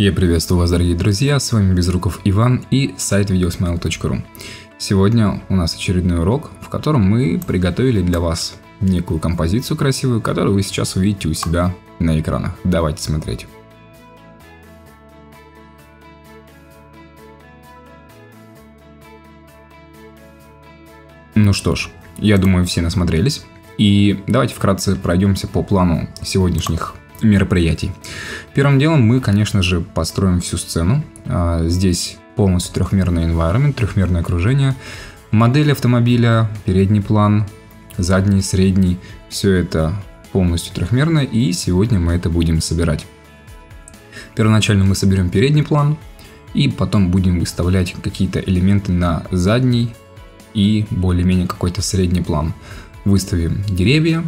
Я приветствую вас, дорогие друзья, с вами Безруков Иван и сайт videosmile.ru. Сегодня у нас очередной урок, в котором мы приготовили для вас некую композицию красивую, которую вы сейчас увидите у себя на экранах. Давайте смотреть. Ну что ж, я думаю, все насмотрелись. И давайте вкратце пройдемся по плану сегодняшних мероприятий. Первым делом мы, конечно же, построим всю сцену. А, здесь полностью трехмерный environment, трехмерное окружение, модель автомобиля, передний план, задний, средний. Все это полностью трехмерно, и сегодня мы это будем собирать. Первоначально мы соберем передний план, и потом будем выставлять какие-то элементы на задний и более-менее какой-то средний план. Выставим деревья,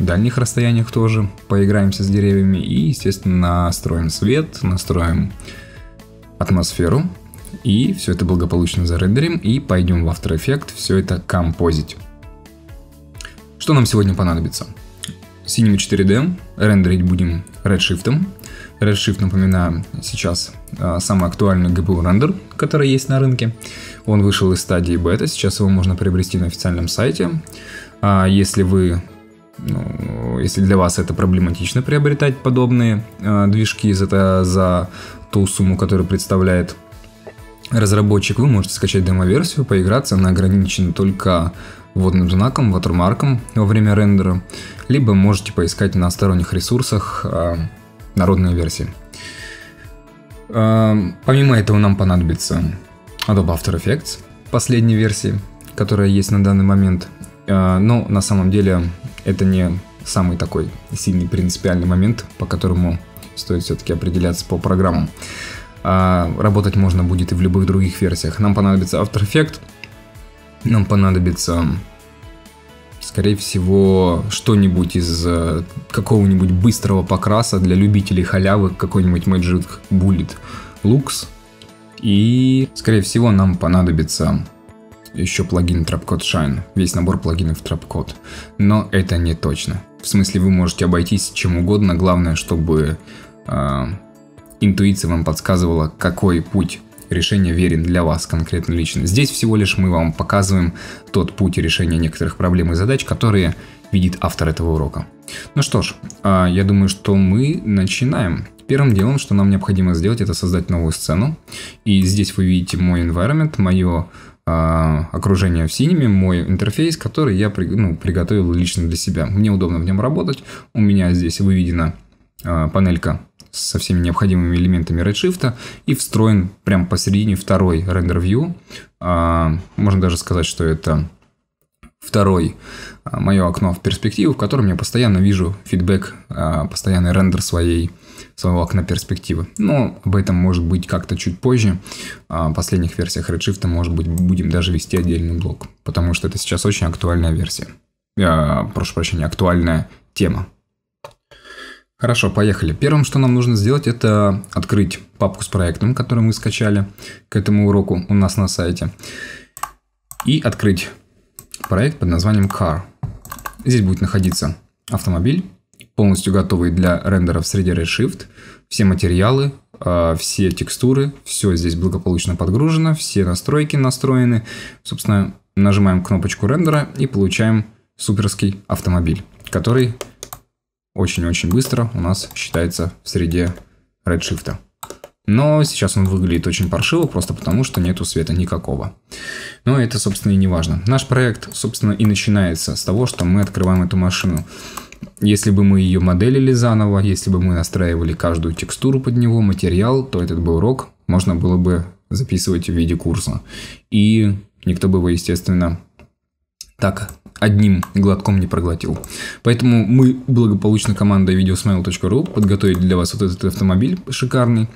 дальних расстояниях тоже поиграемся с деревьями и, естественно, настроим свет, настроим атмосферу. И все это благополучно зарендерим и пойдем в After Effects все это композить. Что нам сегодня понадобится? Синими 4D рендерить будем Redshift. Redshift, напоминаю, сейчас а, самый актуальный GPU рендер, который есть на рынке. Он вышел из стадии бета, сейчас его можно приобрести на официальном сайте. А, если вы ну, если для вас это проблематично приобретать подобные э, движки за, за ту сумму, которую представляет разработчик, вы можете скачать демо-версию, поиграться, она ограничена только водным знаком, ватермарком во время рендера, либо можете поискать на сторонних ресурсах э, народные версии. Э, помимо этого нам понадобится Adobe After Effects последней версии, которая есть на данный момент, э, но на самом деле это не самый такой сильный принципиальный момент, по которому стоит все-таки определяться по программам. А, работать можно будет и в любых других версиях. Нам понадобится After Effects, нам понадобится, скорее всего, что-нибудь из э, какого-нибудь быстрого покраса для любителей халявы, какой-нибудь Magic Bullet Lux. И, скорее всего, нам понадобится еще плагин Trapcode Shine, весь набор плагинов Trapcode. Но это не точно. В смысле, вы можете обойтись чем угодно, главное, чтобы э, интуиция вам подсказывала, какой путь решения верен для вас конкретно лично. Здесь всего лишь мы вам показываем тот путь решения некоторых проблем и задач, которые видит автор этого урока. Ну что ж, э, я думаю, что мы начинаем. Первым делом, что нам необходимо сделать, это создать новую сцену. И здесь вы видите мой environment, мое а, окружение в синеме мой интерфейс, который я ну, приготовил лично для себя. Мне удобно в нем работать. У меня здесь выведена а, панелька со всеми необходимыми элементами Redshift и встроен прямо посередине второй рендер view. А, можно даже сказать, что это второй мое окно в перспективу, в котором я постоянно вижу фидбэк, постоянный рендер своей своего окна перспективы. Но об этом может быть как-то чуть позже. А в последних версиях Redshift, может быть, будем даже вести отдельный блок, потому что это сейчас очень актуальная версия. Э, прошу прощения, актуальная тема. Хорошо, поехали. Первым, что нам нужно сделать, это открыть папку с проектом, который мы скачали к этому уроку у нас на сайте. И открыть проект под названием Car. Здесь будет находиться автомобиль полностью готовый для рендеров в среде Redshift. Все материалы, а, все текстуры, все здесь благополучно подгружено, все настройки настроены. Собственно, нажимаем кнопочку рендера и получаем суперский автомобиль, который очень-очень быстро у нас считается в среде Redshift. Но сейчас он выглядит очень паршиво, просто потому что нету света никакого. Но это, собственно, и не важно. Наш проект, собственно, и начинается с того, что мы открываем эту машину. Если бы мы ее моделили заново, если бы мы настраивали каждую текстуру под него, материал, то этот бы урок можно было бы записывать в виде курса. И никто бы его, естественно, так одним глотком не проглотил. Поэтому мы благополучно команда videosmile.ru подготовили для вас вот этот автомобиль шикарный.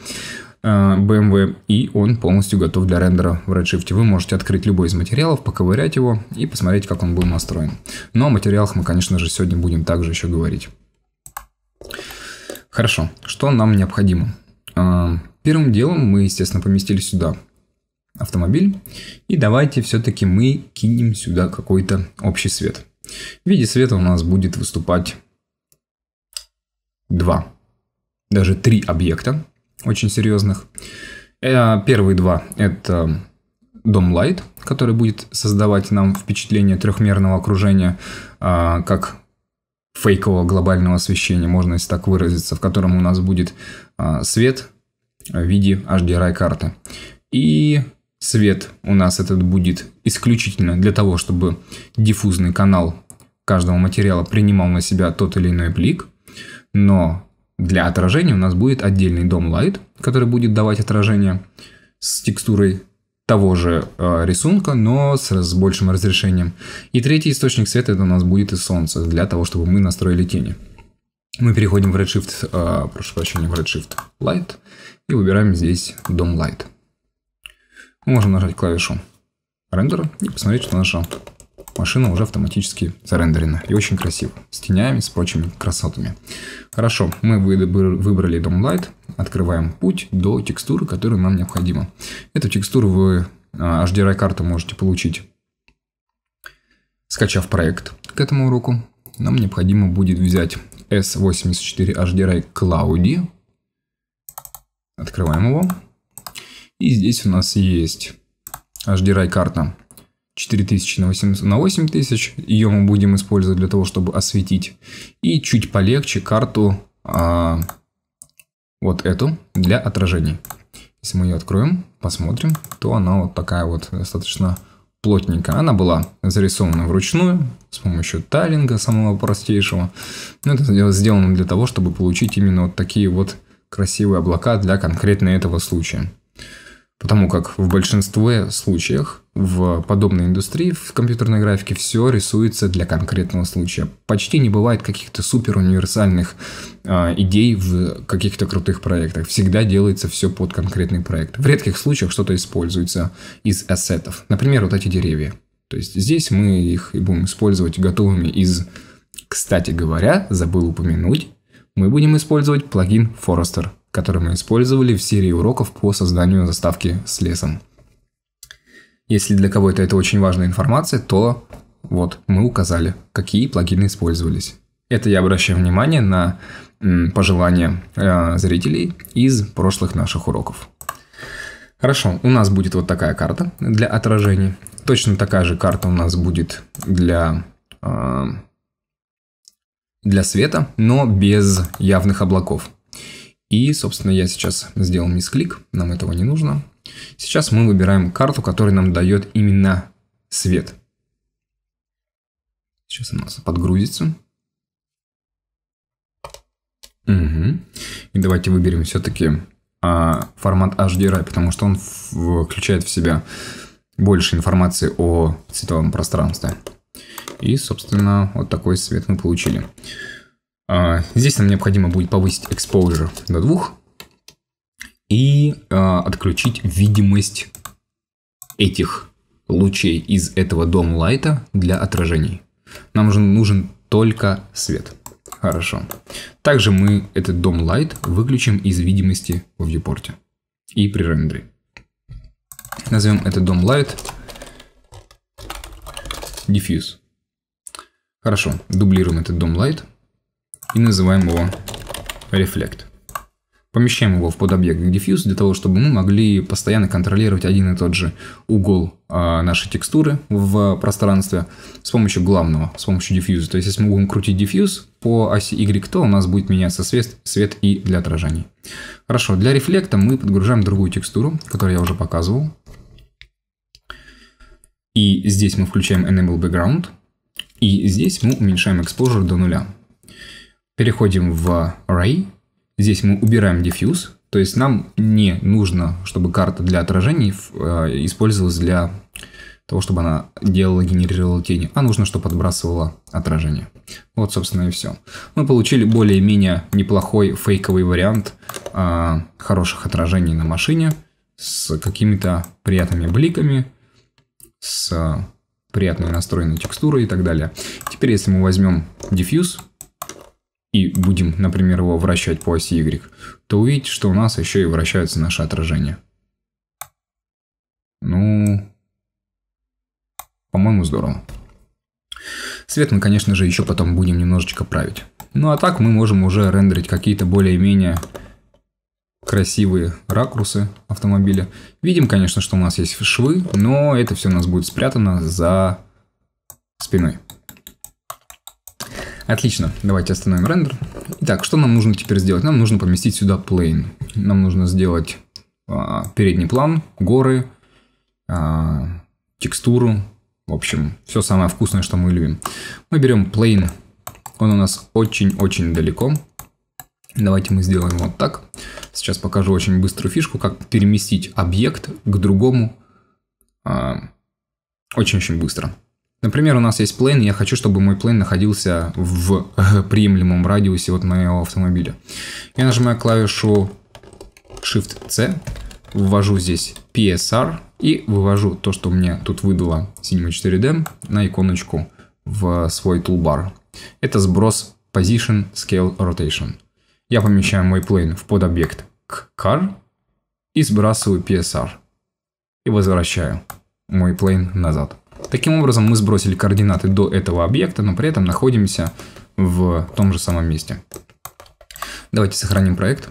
А, BMW, и он полностью готов для рендера в Redshift. Вы можете открыть любой из материалов, поковырять его и посмотреть, как он был настроен. Но о материалах мы, конечно же, сегодня будем также еще говорить. Хорошо, что нам необходимо? А, первым делом мы, естественно, поместили сюда автомобиль. И давайте все-таки мы кинем сюда какой-то общий свет. В виде света у нас будет выступать два, даже три объекта очень серьезных. Э, первые два – это Дом Light, который будет создавать нам впечатление трехмерного окружения, а, как фейкового глобального освещения, можно если так выразиться, в котором у нас будет а, свет в виде HDRI карты. И свет у нас этот будет исключительно для того, чтобы диффузный канал каждого материала принимал на себя тот или иной блик, но для отражения у нас будет отдельный дом Light, который будет давать отражение с текстурой того же э, рисунка, но с, с большим разрешением. И третий источник света это у нас будет и солнце, для того, чтобы мы настроили тени. Мы переходим в Redshift, э, прошу прощения, в Redshift Light и выбираем здесь дом Light. Мы можем нажать клавишу рендера и посмотреть, что нашел машина уже автоматически зарендерена. И очень красиво. С тенями, с прочими красотами. Хорошо, мы выбрали Dom Light. Открываем путь до текстуры, которая нам необходима. Эту текстуру вы а, HDRI-карту можете получить, скачав проект к этому уроку. Нам необходимо будет взять S84 HDRI Cloudy. Открываем его. И здесь у нас есть HDRI-карта 4000 на 8, на 8000. Ее мы будем использовать для того, чтобы осветить. И чуть полегче карту а, вот эту для отражений. Если мы ее откроем, посмотрим, то она вот такая вот достаточно плотненькая. Она была зарисована вручную с помощью тайлинга самого простейшего. Но это сделано для того, чтобы получить именно вот такие вот красивые облака для конкретно этого случая. Потому как в большинстве случаев в подобной индустрии, в компьютерной графике, все рисуется для конкретного случая. Почти не бывает каких-то супер универсальных э, а, идей в каких-то крутых проектах. Всегда делается все под конкретный проект. В редких случаях что-то используется из ассетов. Например, вот эти деревья. То есть здесь мы их и будем использовать готовыми из... Кстати говоря, забыл упомянуть, мы будем использовать плагин Forester который мы использовали в серии уроков по созданию заставки с лесом. Если для кого-то это очень важная информация, то вот мы указали, какие плагины использовались. Это я обращаю внимание на пожелания э, зрителей из прошлых наших уроков. Хорошо, у нас будет вот такая карта для отражений. Точно такая же карта у нас будет для, э, для света, но без явных облаков. И, собственно, я сейчас сделал мисклик, нам этого не нужно. Сейчас мы выбираем карту, которая нам дает именно свет. Сейчас у нас подгрузится. Угу. И давайте выберем все-таки а, формат HDRI, потому что он включает в себя больше информации о цветовом пространстве. И, собственно, вот такой свет мы получили. А, здесь нам необходимо будет повысить exposure до 2 и а, отключить видимость этих лучей из этого дом лайта для отражений. Нам же нужен только свет. Хорошо. Также мы этот дом лайт выключим из видимости в viewport и при рендере. Назовем этот дом лайт diffuse. Хорошо, дублируем этот дом лайт и называем его Reflect. Помещаем его в подобъект Diffuse для того, чтобы мы могли постоянно контролировать один и тот же угол а, нашей текстуры в пространстве с помощью главного, с помощью Diffuse. То есть, если мы будем крутить Diffuse по оси Y, то у нас будет меняться свет, свет и для отражений. Хорошо, для рефлекта мы подгружаем другую текстуру, которую я уже показывал. И здесь мы включаем Enable Background. И здесь мы уменьшаем Exposure до нуля. Переходим в ray Здесь мы убираем Diffuse. То есть нам не нужно, чтобы карта для отражений э, использовалась для того, чтобы она делала, генерировала тени, а нужно, чтобы подбрасывала отражение. Вот, собственно, и все. Мы получили более-менее неплохой фейковый вариант э, хороших отражений на машине с какими-то приятными бликами, с э, приятной настроенной текстурой и так далее. Теперь, если мы возьмем diffuse и будем, например, его вращать по оси Y, то увидите, что у нас еще и вращаются наши отражения. Ну, по-моему, здорово. Свет мы, конечно же, еще потом будем немножечко править. Ну а так мы можем уже рендерить какие-то более-менее красивые ракурсы автомобиля. Видим, конечно, что у нас есть швы, но это все у нас будет спрятано за спиной. Отлично, давайте остановим рендер. Итак, что нам нужно теперь сделать? Нам нужно поместить сюда plane. Нам нужно сделать а, передний план, горы, а, текстуру. В общем, все самое вкусное, что мы любим. Мы берем plane. Он у нас очень-очень далеко. Давайте мы сделаем вот так. Сейчас покажу очень быструю фишку, как переместить объект к другому а, очень-очень быстро. Например, у нас есть плейн, и я хочу, чтобы мой плейн находился в приемлемом радиусе от моего автомобиля. Я нажимаю клавишу Shift-C, ввожу здесь PSR и вывожу то, что мне тут выдало Cinema 4D на иконочку в свой тулбар. Это сброс Position Scale Rotation. Я помещаю мой плейн в подобъект к Car и сбрасываю PSR. И возвращаю мой плейн назад. Таким образом, мы сбросили координаты до этого объекта, но при этом находимся в том же самом месте. Давайте сохраним проект,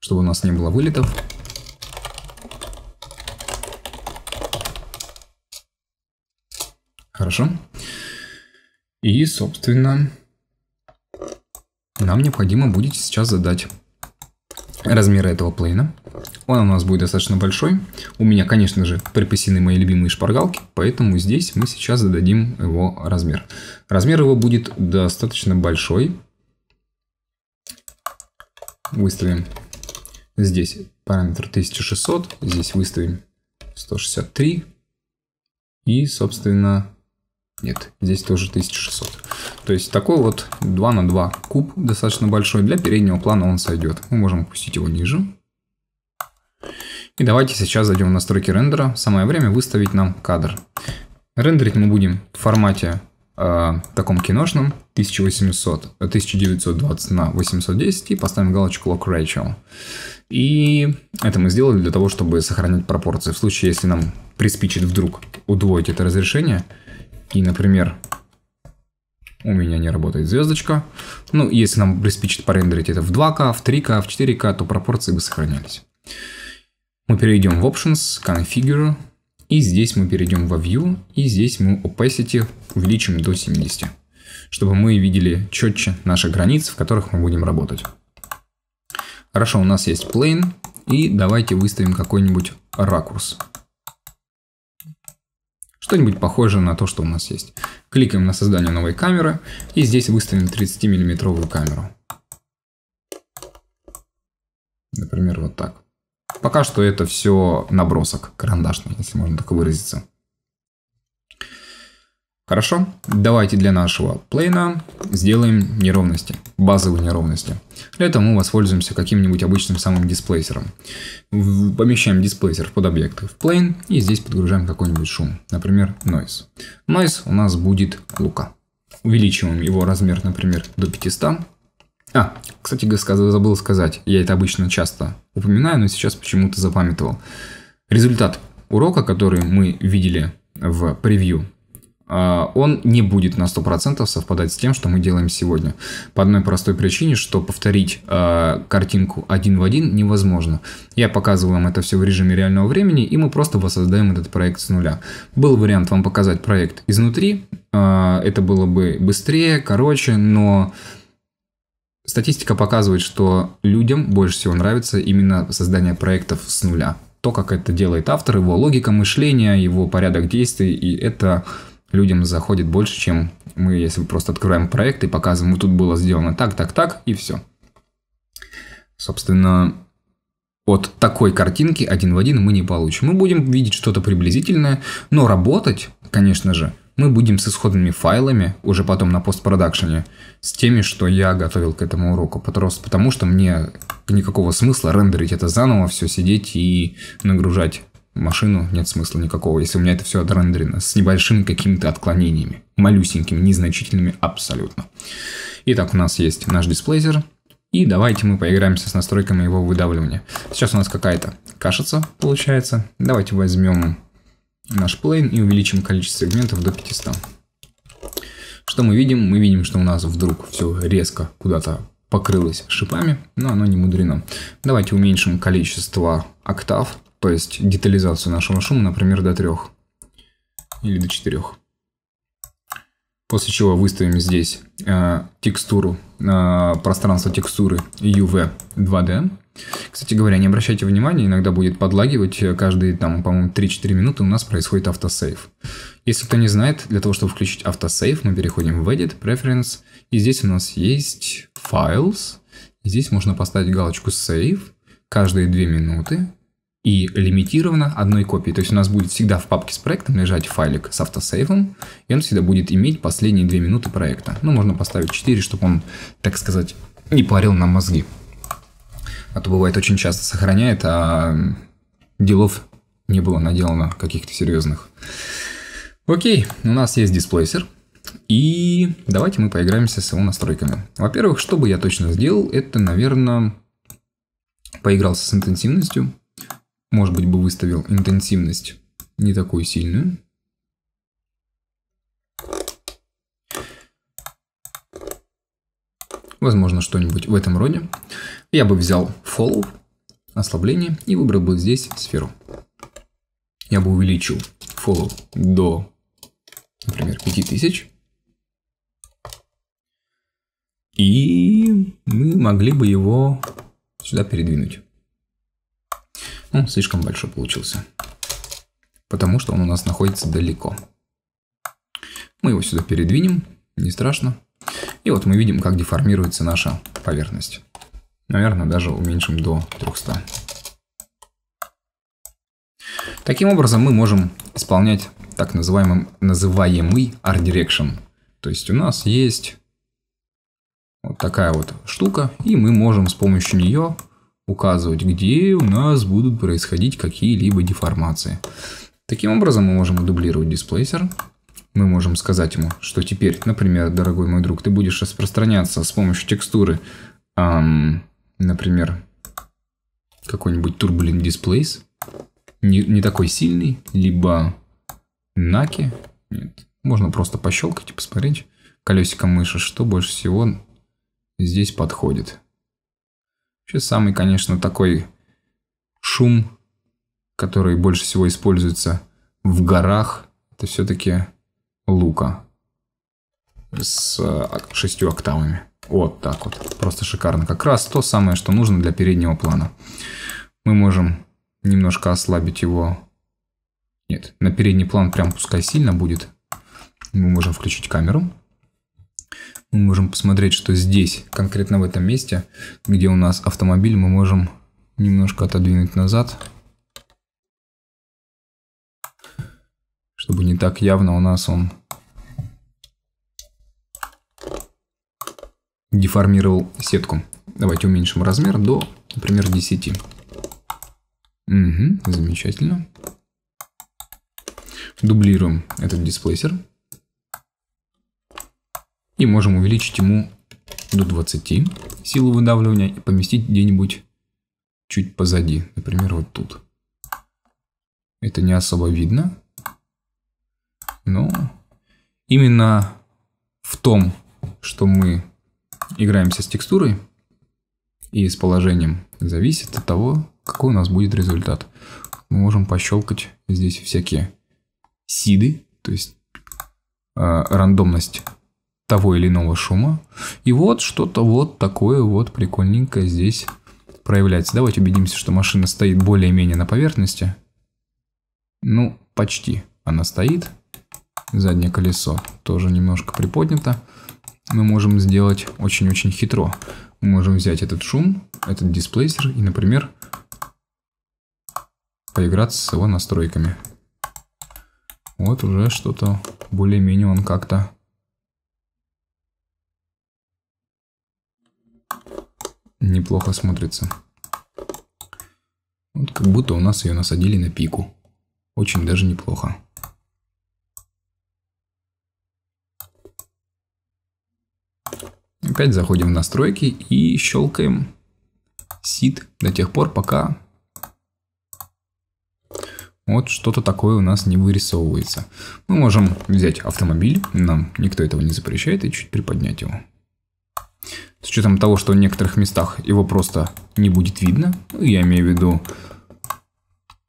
чтобы у нас не было вылетов. Хорошо. И, собственно, нам необходимо будет сейчас задать размеры этого плейна. Он у нас будет достаточно большой. У меня, конечно же, припасены мои любимые шпаргалки, поэтому здесь мы сейчас зададим его размер. Размер его будет достаточно большой. Выставим здесь параметр 1600, здесь выставим 163 и, собственно, нет, здесь тоже 1600. То есть такой вот 2 на 2 куб достаточно большой. Для переднего плана он сойдет. Мы можем опустить его ниже. И давайте сейчас зайдем в настройки рендера. Самое время выставить нам кадр. Рендерить мы будем в формате э, таком киношном 1800, 1920 э, на 810 и поставим галочку Lock Ratio. И это мы сделали для того, чтобы сохранять пропорции. В случае, если нам приспичит вдруг удвоить это разрешение, и, например, у меня не работает звездочка, ну, если нам приспичит порендерить это в 2К, в 3К, в 4К, то пропорции бы сохранялись. Мы перейдем в Options, Configure, и здесь мы перейдем во View, и здесь мы Opacity увеличим до 70, чтобы мы видели четче наши границы, в которых мы будем работать. Хорошо, у нас есть Plane, и давайте выставим какой-нибудь ракурс. Что-нибудь похожее на то, что у нас есть. Кликаем на создание новой камеры, и здесь выставим 30 миллиметровую камеру. Например, вот так. Пока что это все набросок карандашный, если можно так выразиться. Хорошо, давайте для нашего плейна сделаем неровности, базовые неровности. Для этого мы воспользуемся каким-нибудь обычным самым дисплейсером. Помещаем дисплейсер под объекты в плейн и здесь подгружаем какой-нибудь шум, например, noise. Noise у нас будет лука. Увеличиваем его размер, например, до 500 а, кстати, забыл сказать, я это обычно часто упоминаю, но сейчас почему-то запамятовал. Результат урока, который мы видели в превью, а, он не будет на 100% совпадать с тем, что мы делаем сегодня. По одной простой причине, что повторить а, картинку один в один невозможно. Я показываю вам это все в режиме реального времени, и мы просто воссоздаем этот проект с нуля. Был вариант вам показать проект изнутри, а, это было бы быстрее, короче, но Статистика показывает, что людям больше всего нравится именно создание проектов с нуля. То, как это делает автор, его логика мышления, его порядок действий, и это людям заходит больше, чем мы, если просто открываем проект и показываем, вот «Ну, тут было сделано так, так, так, и все. Собственно, вот такой картинки один в один мы не получим. Мы будем видеть что-то приблизительное, но работать, конечно же, мы будем с исходными файлами уже потом на постпродакшене, с теми, что я готовил к этому уроку. Просто потому, что мне никакого смысла рендерить это заново, все сидеть и нагружать машину нет смысла никакого, если у меня это все отрендерено с небольшими какими-то отклонениями, малюсенькими, незначительными абсолютно. Итак, у нас есть наш дисплейзер, и давайте мы поиграемся с настройками его выдавливания. Сейчас у нас какая-то кашица получается. Давайте возьмем наш plane и увеличим количество сегментов до 500. Что мы видим? Мы видим, что у нас вдруг все резко куда-то покрылось шипами, но оно не мудрено. Давайте уменьшим количество октав, то есть детализацию нашего шума, например, до 3 или до 4. После чего выставим здесь э, текстуру, э, пространство текстуры UV 2D. Кстати говоря, не обращайте внимания, иногда будет подлагивать. Э, каждые, там, по-моему, 3-4 минуты у нас происходит автосейв. Если кто не знает, для того, чтобы включить автосейв, мы переходим в Edit, Preference. И здесь у нас есть Files. Здесь можно поставить галочку Save. Каждые 2 минуты и лимитировано одной копией. То есть у нас будет всегда в папке с проектом лежать файлик с автосейвом, и он всегда будет иметь последние две минуты проекта. Ну, можно поставить 4, чтобы он, так сказать, не парил нам мозги. А то бывает очень часто сохраняет, а делов не было наделано каких-то серьезных. Окей, у нас есть дисплейсер. И давайте мы поиграемся с его настройками. Во-первых, что бы я точно сделал, это, наверное, поигрался с интенсивностью. Может быть бы выставил интенсивность не такую сильную. Возможно, что-нибудь в этом роде. Я бы взял Follow, ослабление, и выбрал бы здесь сферу. Я бы увеличил Follow до, например, 5000. И мы могли бы его сюда передвинуть. Ну, слишком большой получился. Потому что он у нас находится далеко. Мы его сюда передвинем, не страшно. И вот мы видим, как деформируется наша поверхность. Наверное, даже уменьшим до 300. Таким образом, мы можем исполнять так называемый, называемый Art Direction. То есть у нас есть вот такая вот штука, и мы можем с помощью нее указывать, где у нас будут происходить какие-либо деформации. Таким образом мы можем дублировать дисплейсер. Мы можем сказать ему, что теперь, например, дорогой мой друг, ты будешь распространяться с помощью текстуры, эм, например, какой-нибудь Turbulent Displays, не, не такой сильный, либо Наки, нет, можно просто пощелкать и посмотреть колесиком мыши, что больше всего здесь подходит. Вообще самый, конечно, такой шум, который больше всего используется в горах, это все-таки лука с э, шестью октавами. Вот так вот. Просто шикарно. Как раз то самое, что нужно для переднего плана. Мы можем немножко ослабить его. Нет, на передний план прям пускай сильно будет. Мы можем включить камеру мы можем посмотреть, что здесь, конкретно в этом месте, где у нас автомобиль, мы можем немножко отодвинуть назад, чтобы не так явно у нас он деформировал сетку. Давайте уменьшим размер до, например, 10. Угу, замечательно. Дублируем этот дисплейсер. И можем увеличить ему до 20 силу выдавливания и поместить где-нибудь чуть позади. Например, вот тут. Это не особо видно. Но именно в том, что мы играемся с текстурой и с положением, зависит от того, какой у нас будет результат. Мы можем пощелкать здесь всякие сиды, то есть э, рандомность того или иного шума. И вот что-то вот такое вот прикольненькое здесь проявляется. Давайте убедимся, что машина стоит более-менее на поверхности. Ну, почти она стоит. Заднее колесо тоже немножко приподнято. Мы можем сделать очень-очень хитро. Мы можем взять этот шум, этот дисплейсер и, например, поиграться с его настройками. Вот уже что-то более-менее он как-то неплохо смотрится. Вот как будто у нас ее насадили на пику. Очень даже неплохо. Опять заходим в настройки и щелкаем сид до тех пор, пока вот что-то такое у нас не вырисовывается. Мы можем взять автомобиль, нам никто этого не запрещает, и чуть приподнять его. С учетом того, что в некоторых местах его просто не будет видно. Ну, я имею в виду,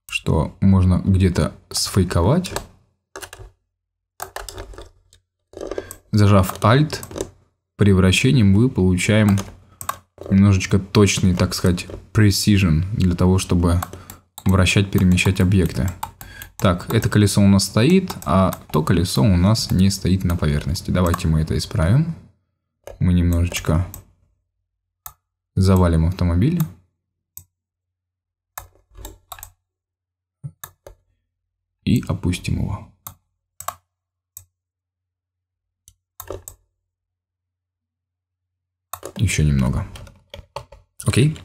что можно где-то сфейковать. Зажав Alt, при вращении мы получаем немножечко точный, так сказать, precision для того, чтобы вращать, перемещать объекты. Так, это колесо у нас стоит, а то колесо у нас не стоит на поверхности. Давайте мы это исправим. Мы немножечко Завалим автомобиль. И опустим его. Еще немного. Окей.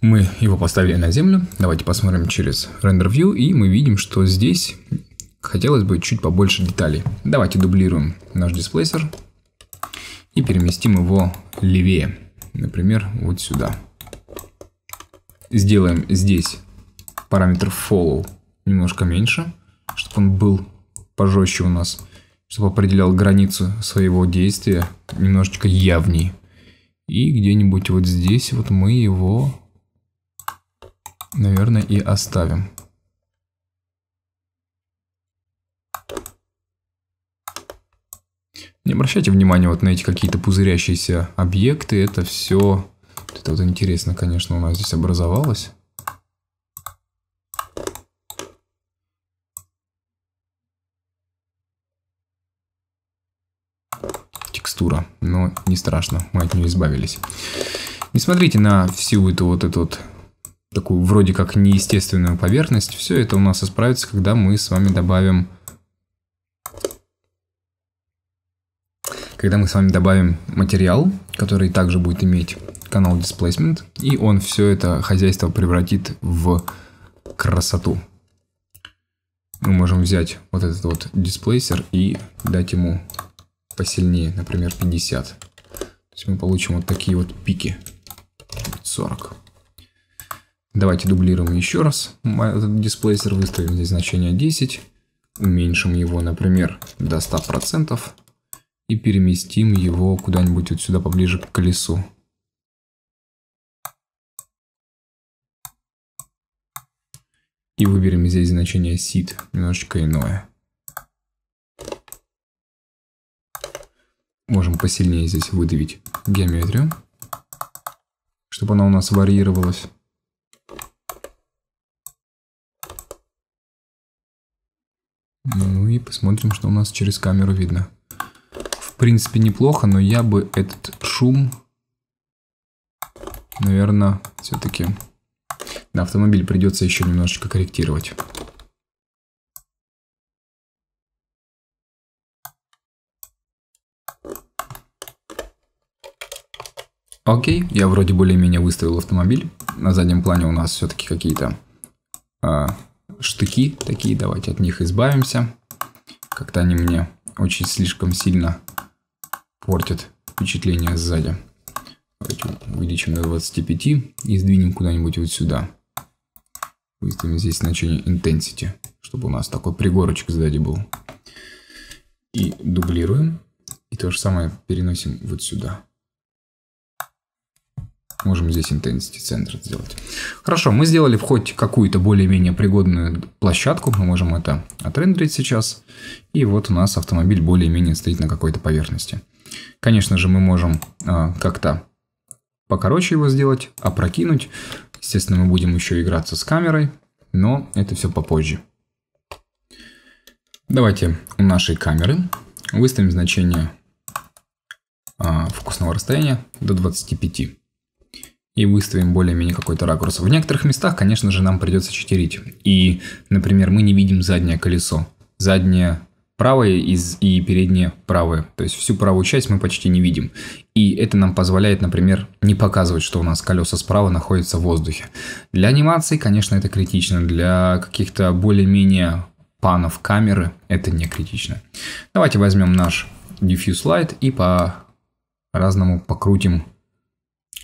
Мы его поставили на землю. Давайте посмотрим через Render View. И мы видим, что здесь хотелось бы чуть побольше деталей. Давайте дублируем наш дисплейсер и переместим его левее. Например, вот сюда. Сделаем здесь параметр follow немножко меньше, чтобы он был пожестче у нас, чтобы определял границу своего действия немножечко явнее. И где-нибудь вот здесь вот мы его, наверное, и оставим. Не обращайте внимания вот на эти какие-то пузырящиеся объекты. Это все... это вот интересно, конечно, у нас здесь образовалось. текстура, но не страшно, мы от нее избавились. Не смотрите на всю эту вот эту вот такую вроде как неестественную поверхность, все это у нас исправится, когда мы с вами добавим Когда мы с вами добавим материал, который также будет иметь канал Displacement, и он все это хозяйство превратит в красоту. Мы можем взять вот этот вот дисплейсер и дать ему посильнее, например, 50. То есть мы получим вот такие вот пики. 40. Давайте дублируем еще раз этот дисплейсер, выставим здесь значение 10, уменьшим его, например, до 100% и переместим его куда-нибудь вот сюда поближе к колесу. И выберем здесь значение seed, немножечко иное. Можем посильнее здесь выдавить геометрию, чтобы она у нас варьировалась. Ну и посмотрим, что у нас через камеру видно принципе, неплохо, но я бы этот шум, наверное, все-таки на автомобиль придется еще немножечко корректировать. Окей, я вроде более-менее выставил автомобиль. На заднем плане у нас все-таки какие-то э, штыки такие. Давайте от них избавимся. Как-то они мне очень слишком сильно портит впечатление сзади. Давайте увеличим до 25 и сдвинем куда-нибудь вот сюда. Выставим здесь значение intensity, чтобы у нас такой пригорочек сзади был. И дублируем. И то же самое переносим вот сюда. Можем здесь intensity центр сделать. Хорошо, мы сделали хоть какую-то более-менее пригодную площадку. Мы можем это отрендерить сейчас. И вот у нас автомобиль более-менее стоит на какой-то поверхности. Конечно же, мы можем а, как-то покороче его сделать, опрокинуть. Естественно, мы будем еще играться с камерой, но это все попозже. Давайте у нашей камеры выставим значение а, фокусного расстояния до 25 и выставим более-менее какой-то ракурс. В некоторых местах, конечно же, нам придется читерить. И, например, мы не видим заднее колесо. Заднее правое из, и переднее правое, То есть всю правую часть мы почти не видим. И это нам позволяет, например, не показывать, что у нас колеса справа находятся в воздухе. Для анимации, конечно, это критично. Для каких-то более-менее панов камеры это не критично. Давайте возьмем наш diffuse light и по-разному покрутим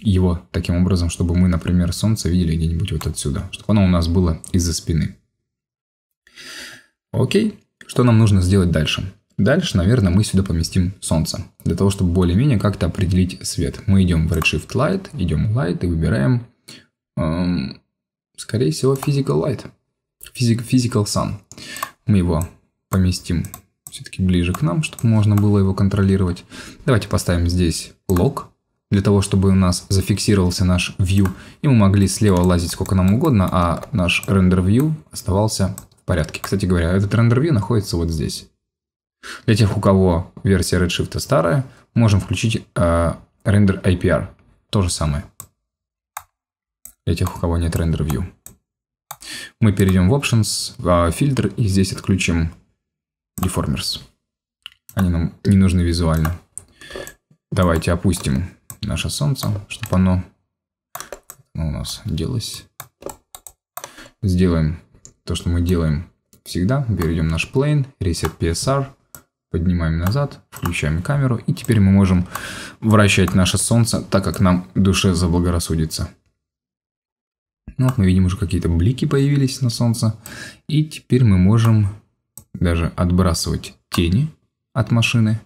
его таким образом, чтобы мы, например, солнце видели где-нибудь вот отсюда, чтобы оно у нас было из-за спины. Окей. Что нам нужно сделать дальше? Дальше, наверное, мы сюда поместим солнце, для того, чтобы более-менее как-то определить свет. Мы идем в Redshift Light, идем Light и выбираем, эм, скорее всего, Physical Light, Physical Sun. Мы его поместим все-таки ближе к нам, чтобы можно было его контролировать. Давайте поставим здесь лог, для того, чтобы у нас зафиксировался наш view, и мы могли слева лазить сколько нам угодно, а наш render view оставался порядке. Кстати говоря, этот рендер вью находится вот здесь. Для тех, у кого версия Redshift старая, можем включить э, рендер APR. То же самое. Для тех, у кого нет рендер view. Мы перейдем в Options, э, фильтр, и здесь отключим Deformers. Они нам не нужны визуально. Давайте опустим наше солнце, чтобы оно у нас делось. Сделаем то, что мы делаем всегда, перейдем наш plane, reset PSR, поднимаем назад, включаем камеру, и теперь мы можем вращать наше солнце так, как нам душе заблагорассудится. Ну, вот мы видим уже какие-то блики появились на солнце, и теперь мы можем даже отбрасывать тени от машины.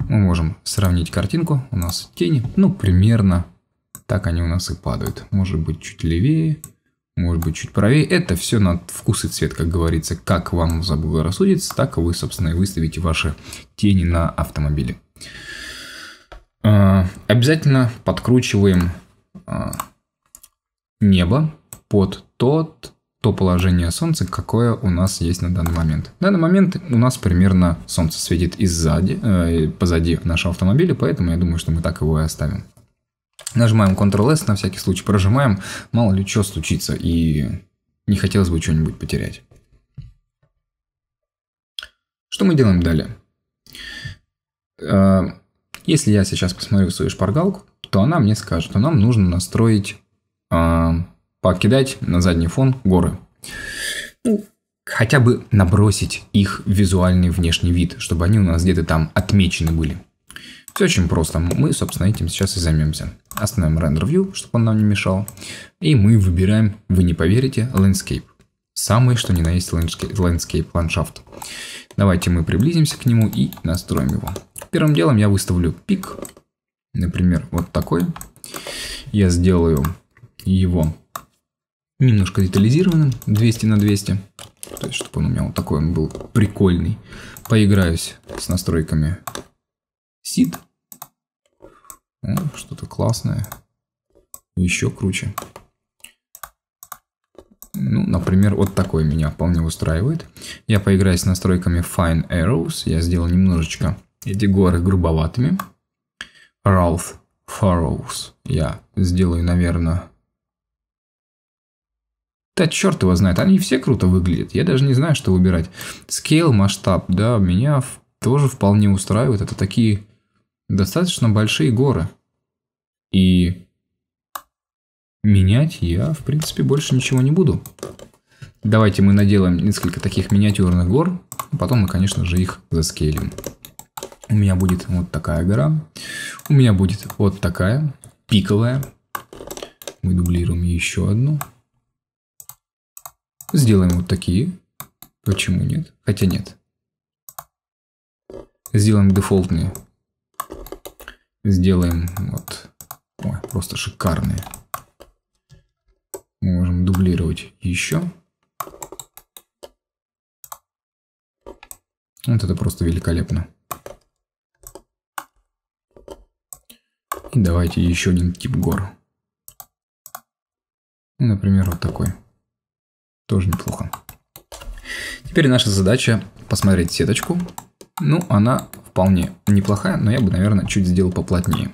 Мы можем сравнить картинку, у нас тени, ну, примерно так они у нас и падают. Может быть, чуть левее, может быть, чуть правее. Это все на вкус и цвет, как говорится. Как вам заблагорассудится, так вы, собственно, и выставите ваши тени на автомобиле. А, обязательно подкручиваем а, небо под тот, то положение солнца, какое у нас есть на данный момент. На данный момент у нас примерно солнце светит и сзади, э, позади нашего автомобиля, поэтому я думаю, что мы так его и оставим. Нажимаем Ctrl-S на всякий случай, прожимаем, мало ли что случится, и не хотелось бы что-нибудь потерять. Что мы делаем далее? Э, если я сейчас посмотрю свою шпаргалку, то она мне скажет, что нам нужно настроить, э, покидать на задний фон горы. Ну, хотя бы набросить их визуальный внешний вид, чтобы они у нас где-то там отмечены были. Все очень просто. Мы, собственно, этим сейчас и займемся. Остановим рендер view, чтобы он нам не мешал. И мы выбираем, вы не поверите, landscape. Самый, что ни на есть, landscape, ландшафт. Давайте мы приблизимся к нему и настроим его. Первым делом я выставлю пик. Например, вот такой. Я сделаю его немножко детализированным. 200 на 200. То есть, чтобы он у меня вот такой он был прикольный. Поиграюсь с настройками сид. Что-то классное. Еще круче. Ну, например, вот такой меня вполне устраивает. Я поиграю с настройками Fine Arrows. Я сделал немножечко эти горы грубоватыми. Ralph Farrows, Я сделаю, наверное... Да черт его знает, они все круто выглядят. Я даже не знаю, что выбирать. Scale, масштаб, да, меня тоже вполне устраивает. Это такие достаточно большие горы. И менять я, в принципе, больше ничего не буду. Давайте мы наделаем несколько таких миниатюрных гор, а потом мы, конечно же, их заскейлим. У меня будет вот такая гора, у меня будет вот такая, пиковая. Мы дублируем еще одну. Сделаем вот такие. Почему нет? Хотя нет. Сделаем дефолтные сделаем вот Ой, просто шикарные. Мы можем дублировать еще. Вот это просто великолепно. И давайте еще один тип гор. Например, вот такой. Тоже неплохо. Теперь наша задача посмотреть сеточку, ну, она вполне неплохая, но я бы, наверное, чуть сделал поплотнее.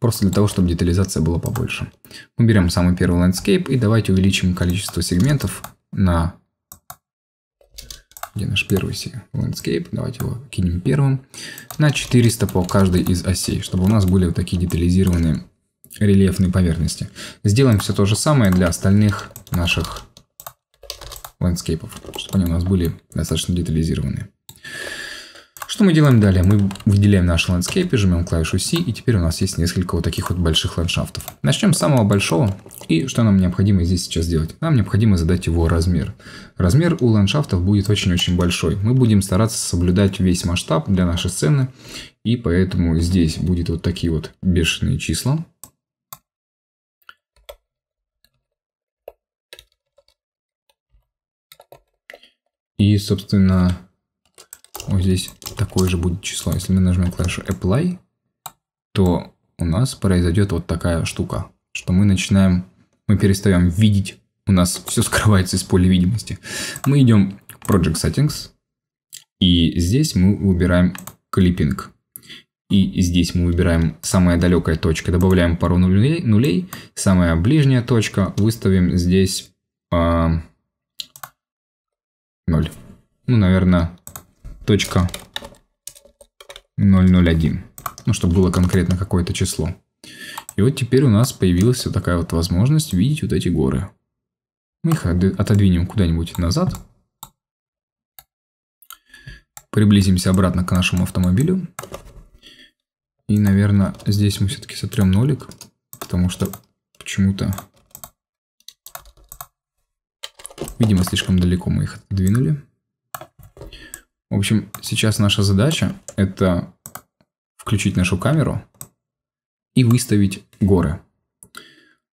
Просто для того, чтобы детализация была побольше. Мы берем самый первый ландскейп и давайте увеличим количество сегментов на... Где наш первый ландскейп? Давайте его кинем первым. На 400 по каждой из осей, чтобы у нас были вот такие детализированные рельефные поверхности. Сделаем все то же самое для остальных наших ландскейпов, чтобы они у нас были достаточно детализированные. Что мы делаем далее? Мы выделяем наш ландскейпы, жмем клавишу C, и теперь у нас есть несколько вот таких вот больших ландшафтов. Начнем с самого большого. И что нам необходимо здесь сейчас сделать? Нам необходимо задать его размер. Размер у ландшафтов будет очень-очень большой. Мы будем стараться соблюдать весь масштаб для нашей сцены. И поэтому здесь будет вот такие вот бешеные числа. И, собственно, вот здесь такое же будет число. Если мы нажмем клавишу Apply, то у нас произойдет вот такая штука, что мы начинаем, мы перестаем видеть, у нас все скрывается из поля видимости. Мы идем в Project Settings, и здесь мы выбираем Clipping И здесь мы выбираем самая далекая точка, добавляем пару нулей, нулей самая ближняя точка, выставим здесь э, а, 0. Ну, наверное, 001. Ну, чтобы было конкретно какое-то число. И вот теперь у нас появилась вот такая вот возможность видеть вот эти горы. Мы их отодвинем куда-нибудь назад. Приблизимся обратно к нашему автомобилю. И, наверное, здесь мы все-таки сотрем нолик, потому что почему-то... Видимо, слишком далеко мы их отодвинули. В общем, сейчас наша задача это включить нашу камеру и выставить горы.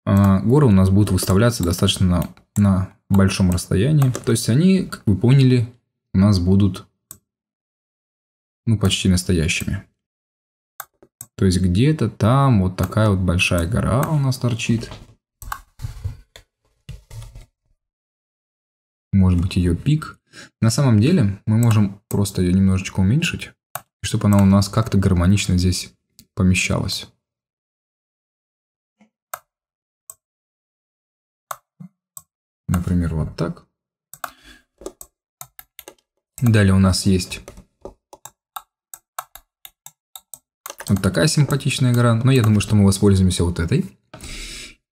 А горы у нас будут выставляться достаточно на, на большом расстоянии. То есть они, как вы поняли, у нас будут ну, почти настоящими. То есть где-то там вот такая вот большая гора у нас торчит. Может быть ее пик. На самом деле мы можем просто ее немножечко уменьшить, чтобы она у нас как-то гармонично здесь помещалась. Например, вот так. Далее у нас есть вот такая симпатичная гора. Но я думаю, что мы воспользуемся вот этой.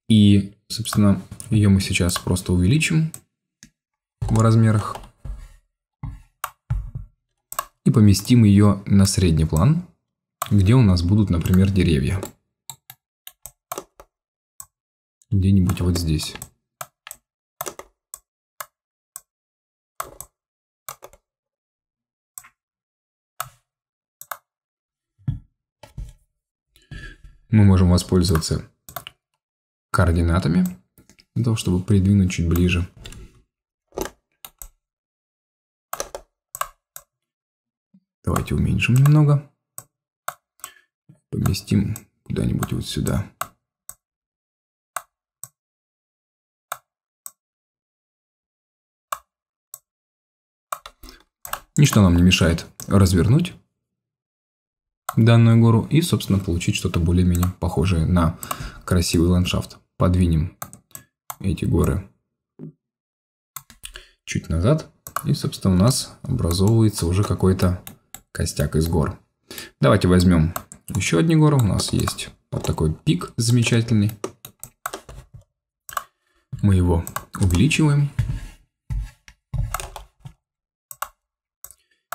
И, собственно, ее мы сейчас просто увеличим в размерах и поместим ее на средний план, где у нас будут, например, деревья. Где-нибудь вот здесь. Мы можем воспользоваться координатами для того, чтобы придвинуть чуть ближе Давайте уменьшим немного. Поместим куда-нибудь вот сюда. Ничто нам не мешает развернуть данную гору и, собственно, получить что-то более-менее похожее на красивый ландшафт. Подвинем эти горы чуть назад. И, собственно, у нас образовывается уже какой-то костяк из гор. Давайте возьмем еще одни горы. У нас есть вот такой пик замечательный. Мы его увеличиваем.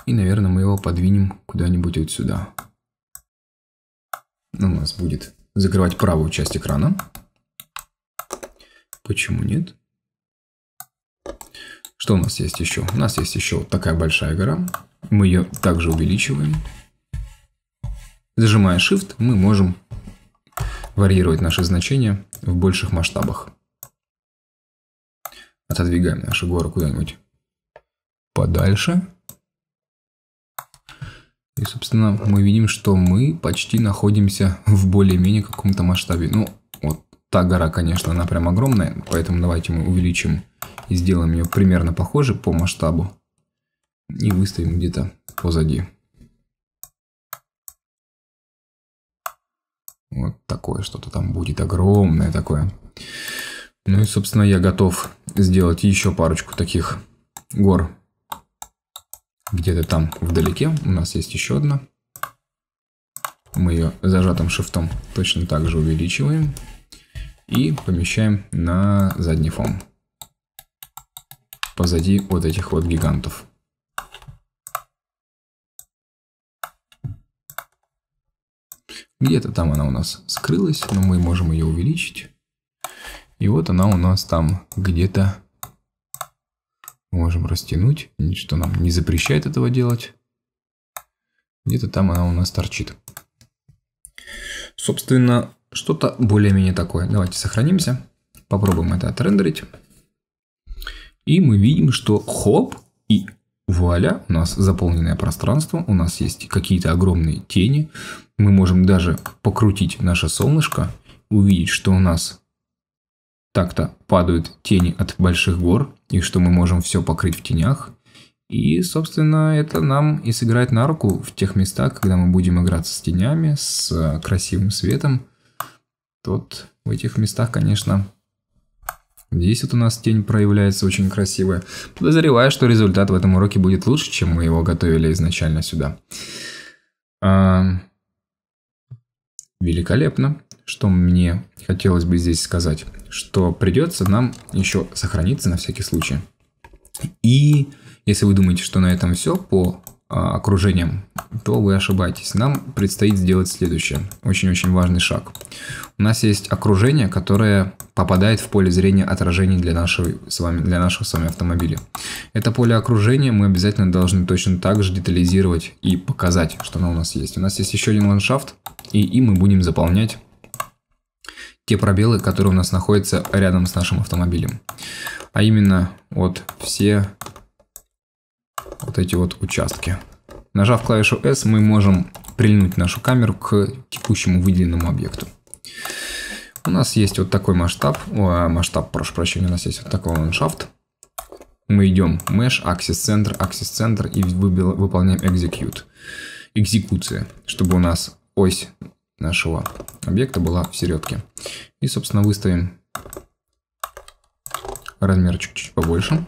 И, наверное, мы его подвинем куда-нибудь вот сюда. У нас будет закрывать правую часть экрана. Почему нет? Что у нас есть еще? У нас есть еще вот такая большая гора. Мы ее также увеличиваем. Зажимая Shift, мы можем варьировать наши значения в больших масштабах. Отодвигаем нашу гору куда-нибудь подальше. И, собственно, мы видим, что мы почти находимся в более-менее каком-то масштабе. Ну, вот та гора, конечно, она прям огромная, поэтому давайте мы увеличим и сделаем ее примерно похожей по масштабу и выставим где-то позади. Вот такое что-то там будет огромное такое. Ну и, собственно, я готов сделать еще парочку таких гор. Где-то там вдалеке у нас есть еще одна. Мы ее зажатым шифтом точно так же увеличиваем. И помещаем на задний фон. Позади вот этих вот гигантов. Где-то там она у нас скрылась, но мы можем ее увеличить. И вот она у нас там где-то. Можем растянуть. Ничто нам не запрещает этого делать. Где-то там она у нас торчит. Собственно, что-то более-менее такое. Давайте сохранимся. Попробуем это отрендерить. И мы видим, что хоп, вуаля, у нас заполненное пространство, у нас есть какие-то огромные тени. Мы можем даже покрутить наше солнышко, увидеть, что у нас так-то падают тени от больших гор, и что мы можем все покрыть в тенях. И, собственно, это нам и сыграет на руку в тех местах, когда мы будем играться с тенями, с красивым светом. Тот в этих местах, конечно, Здесь вот у нас тень проявляется очень красивая. Подозреваю, что результат в этом уроке будет лучше, чем мы его готовили изначально сюда. А... Великолепно. Что мне хотелось бы здесь сказать? Что придется нам еще сохраниться на всякий случай. И если вы думаете, что на этом все по а, окружением, то вы ошибаетесь. Нам предстоит сделать следующее, очень-очень важный шаг. У нас есть окружение, которое попадает в поле зрения отражений для нашего с вами, для нашего с вами автомобиля. Это поле окружения мы обязательно должны точно так же детализировать и показать, что оно у нас есть. У нас есть еще один ландшафт, и им мы будем заполнять те пробелы, которые у нас находятся рядом с нашим автомобилем. А именно вот все вот эти вот участки. Нажав клавишу S, мы можем прильнуть нашу камеру к текущему выделенному объекту. У нас есть вот такой масштаб, о, масштаб, прошу прощения, у нас есть вот такой ландшафт. Мы идем Mesh, Axis Center, Axis Center и выбил, выполняем Execute. Экзекуция, чтобы у нас ось нашего объекта была в середке. И, собственно, выставим размерчик чуть-чуть побольше.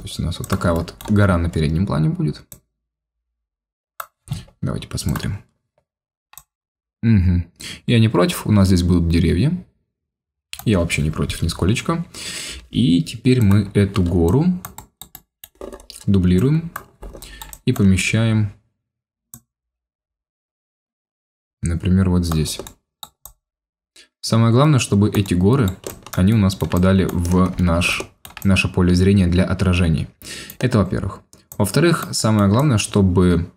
То есть у нас вот такая вот гора на переднем плане будет. Давайте посмотрим. Угу. Я не против, у нас здесь будут деревья. Я вообще не против нисколечко. И теперь мы эту гору дублируем и помещаем, например, вот здесь. Самое главное, чтобы эти горы, они у нас попадали в наш наше поле зрения для отражений. Это во-первых. Во-вторых, самое главное, чтобы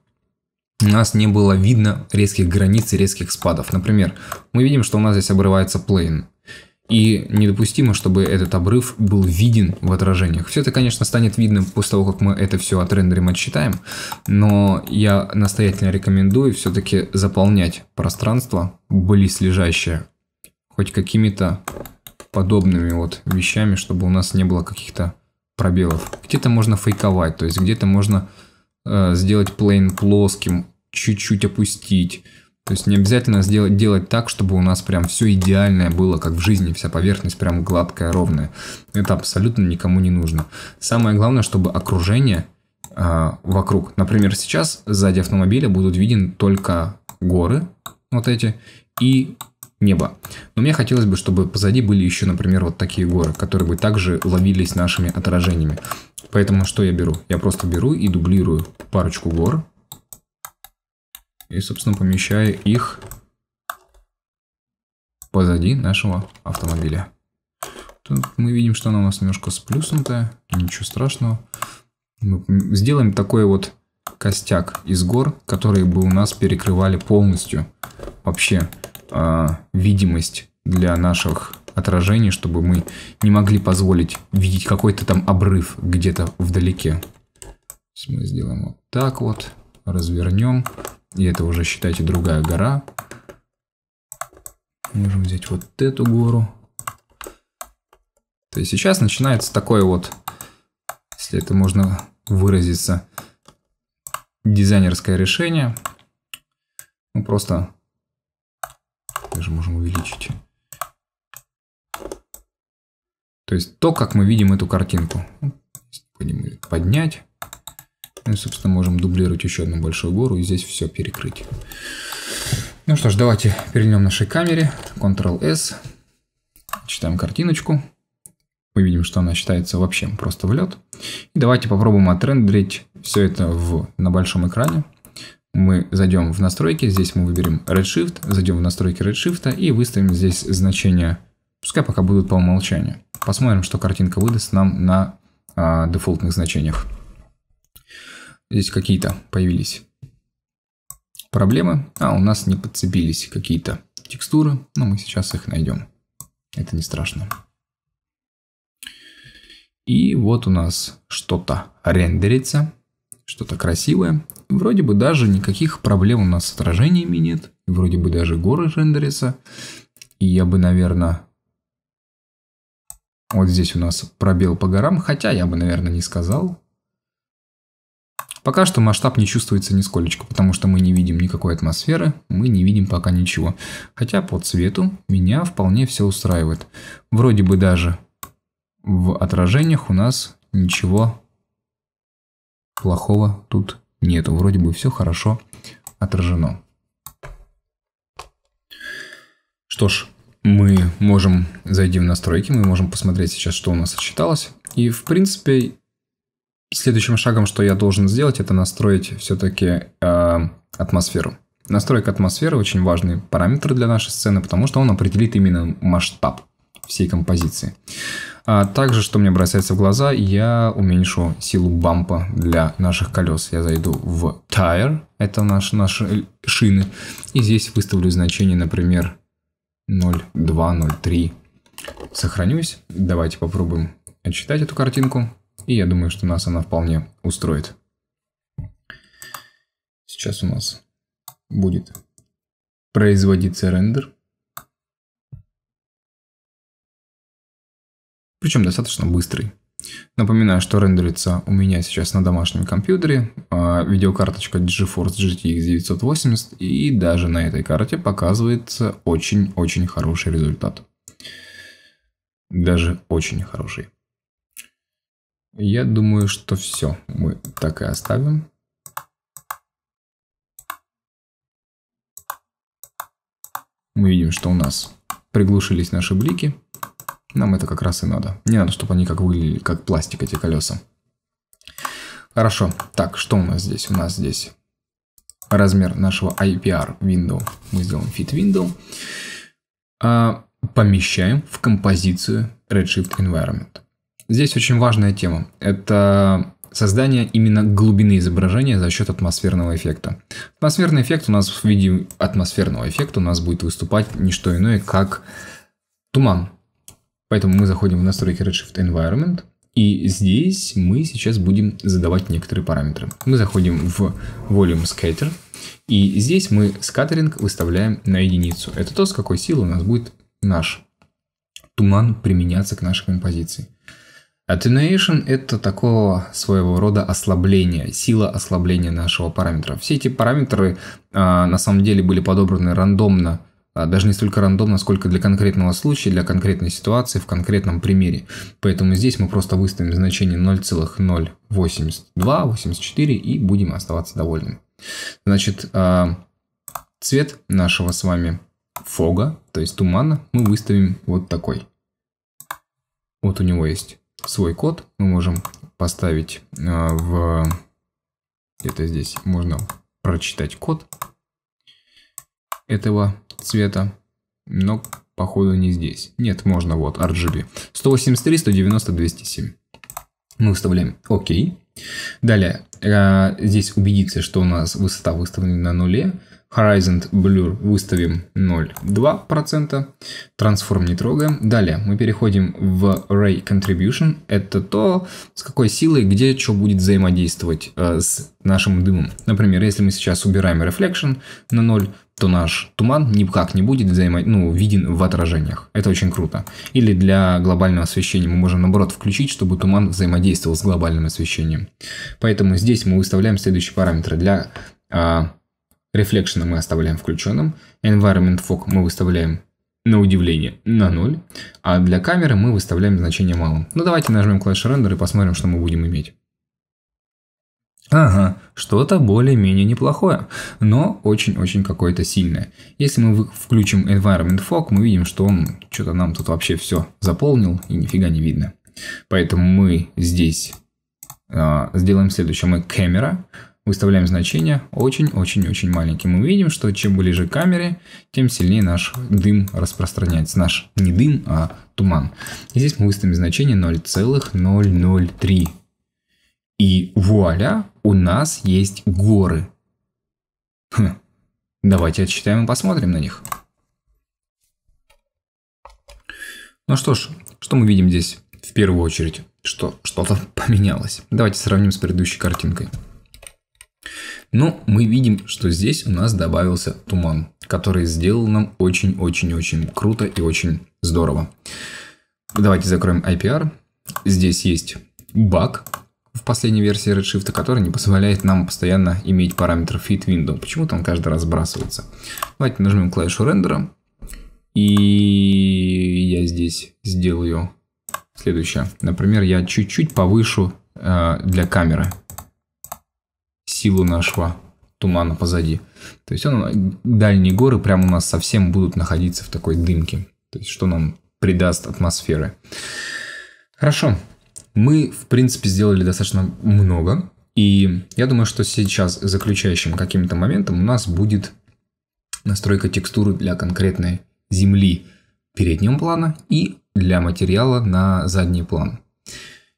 у нас не было видно резких границ и резких спадов. Например, мы видим, что у нас здесь обрывается плейн. И недопустимо, чтобы этот обрыв был виден в отражениях. Все это, конечно, станет видно после того, как мы это все отрендерим, отсчитаем, но я настоятельно рекомендую все-таки заполнять пространство близлежащее хоть какими-то подобными вот вещами, чтобы у нас не было каких-то пробелов. Где-то можно фейковать, то есть где-то можно э, сделать плейн плоским, чуть-чуть опустить. То есть не обязательно сделать, делать так, чтобы у нас прям все идеальное было, как в жизни, вся поверхность прям гладкая, ровная. Это абсолютно никому не нужно. Самое главное, чтобы окружение э, вокруг. Например, сейчас сзади автомобиля будут виден только горы, вот эти, и Небо, Но мне хотелось бы, чтобы позади были еще, например, вот такие горы, которые бы также ловились нашими отражениями. Поэтому что я беру? Я просто беру и дублирую парочку гор. И, собственно, помещаю их позади нашего автомобиля. Тут мы видим, что она у нас немножко сплюснутая. Ничего страшного. Мы сделаем такой вот костяк из гор, которые бы у нас перекрывали полностью вообще а, видимость для наших отражений, чтобы мы не могли позволить видеть какой-то там обрыв где-то вдалеке. Мы сделаем вот так вот, развернем. И это уже, считайте, другая гора. Можем взять вот эту гору. То есть сейчас начинается такое вот, если это можно выразиться, дизайнерское решение. Ну, просто даже можем увеличить. То есть то, как мы видим эту картинку. Ну, будем поднять. Ну и, собственно, можем дублировать еще одну большую гору и здесь все перекрыть. Ну что ж, давайте перейдем нашей камере. Ctrl-S. Читаем картиночку. Мы видим, что она считается вообще просто в лед. И давайте попробуем отрендерить все это в, на большом экране мы зайдем в настройки, здесь мы выберем Redshift, зайдем в настройки Redshift и выставим здесь значения, пускай пока будут по умолчанию. Посмотрим, что картинка выдаст нам на а, дефолтных значениях. Здесь какие-то появились проблемы. А, у нас не подцепились какие-то текстуры, но мы сейчас их найдем. Это не страшно. И вот у нас что-то рендерится, что-то красивое. Вроде бы даже никаких проблем у нас с отражениями нет. Вроде бы даже горы рендерятся. И я бы, наверное... Вот здесь у нас пробел по горам, хотя я бы, наверное, не сказал. Пока что масштаб не чувствуется нисколечко, потому что мы не видим никакой атмосферы, мы не видим пока ничего. Хотя по цвету меня вполне все устраивает. Вроде бы даже в отражениях у нас ничего плохого тут нет. Вроде бы все хорошо отражено. Что ж, мы можем зайти в настройки, мы можем посмотреть сейчас, что у нас отчиталось. И, в принципе, следующим шагом, что я должен сделать, это настроить все-таки э, а, атмосферу. Настройка атмосферы очень важный параметр для нашей сцены, потому что он определит именно масштаб всей композиции. А также, что мне бросается в глаза, я уменьшу силу бампа для наших колес. Я зайду в Tire, это наш, наши э, шины, и здесь выставлю значение, например, 0.2, Сохранюсь. Давайте попробуем отчитать эту картинку. И я думаю, что нас она вполне устроит. Сейчас у нас будет производиться рендер. причем достаточно быстрый. Напоминаю, что рендерится у меня сейчас на домашнем компьютере а, видеокарточка GeForce GTX 980 и даже на этой карте показывается очень-очень хороший результат. Даже очень хороший. Я думаю, что все мы так и оставим. Мы видим, что у нас приглушились наши блики. Нам это как раз и надо. Не надо, чтобы они как выглядели, как пластик эти колеса. Хорошо. Так, что у нас здесь? У нас здесь размер нашего IPR window. Мы сделаем fit window. А, помещаем в композицию Redshift Environment. Здесь очень важная тема. Это создание именно глубины изображения за счет атмосферного эффекта. Атмосферный эффект у нас в виде атмосферного эффекта у нас будет выступать не что иное, как туман. Поэтому мы заходим в настройки Redshift Environment. И здесь мы сейчас будем задавать некоторые параметры. Мы заходим в Volume Scatter. И здесь мы скаттеринг выставляем на единицу. Это то, с какой силы у нас будет наш туман применяться к нашей композиции. Attenuation – это такого своего рода ослабление, сила ослабления нашего параметра. Все эти параметры э, на самом деле были подобраны рандомно а даже не столько рандомно, сколько для конкретного случая, для конкретной ситуации в конкретном примере. Поэтому здесь мы просто выставим значение 0,082, 84 и будем оставаться довольны. Значит, а, цвет нашего с вами фога, то есть тумана, мы выставим вот такой. Вот у него есть свой код, мы можем поставить а, в... Где-то здесь можно прочитать код этого цвета, но походу не здесь. Нет, можно вот, RGB. 183, 190, 207. Мы выставляем ОК. Далее, а, здесь убедиться, что у нас высота выставлена на нуле. Horizon Blur выставим 0,2%. Transform не трогаем. Далее мы переходим в Ray Contribution. Это то, с какой силой, где что будет взаимодействовать э, с нашим дымом. Например, если мы сейчас убираем Reflection на 0, то наш туман никак не будет ну, виден в отражениях. Это очень круто. Или для глобального освещения мы можем наоборот включить, чтобы туман взаимодействовал с глобальным освещением. Поэтому здесь мы выставляем следующие параметры для... Э, Reflection мы оставляем включенным, Environment Fog мы выставляем на удивление на 0, а для камеры мы выставляем значение малым. Ну давайте нажмем клавишу Render и посмотрим, что мы будем иметь. Ага, что-то более-менее неплохое, но очень-очень какое-то сильное. Если мы включим Environment Fog, мы видим, что он что-то нам тут вообще все заполнил и нифига не видно. Поэтому мы здесь э, сделаем следующее. Мы камера, Выставляем значение очень-очень-очень маленьким. Мы видим, что чем ближе к камере, тем сильнее наш дым распространяется. Наш не дым, а туман. И здесь мы выставим значение 0,003. И вуаля, у нас есть горы. Хм. Давайте отсчитаем и посмотрим на них. Ну что ж, что мы видим здесь в первую очередь? Что что-то поменялось. Давайте сравним с предыдущей картинкой. Но ну, мы видим, что здесь у нас добавился туман, который сделал нам очень-очень-очень круто и очень здорово. Давайте закроем IPR. Здесь есть баг в последней версии Redshift, который не позволяет нам постоянно иметь параметр fit window. Почему-то он каждый раз сбрасывается. Давайте нажмем клавишу рендера. И я здесь сделаю следующее. Например, я чуть-чуть повышу э, для камеры силу нашего тумана позади. То есть он, дальние горы прямо у нас совсем будут находиться в такой дымке. То есть что нам придаст атмосферы. Хорошо. Мы, в принципе, сделали достаточно много. И я думаю, что сейчас заключающим каким-то моментом у нас будет настройка текстуры для конкретной земли переднего плана и для материала на задний план.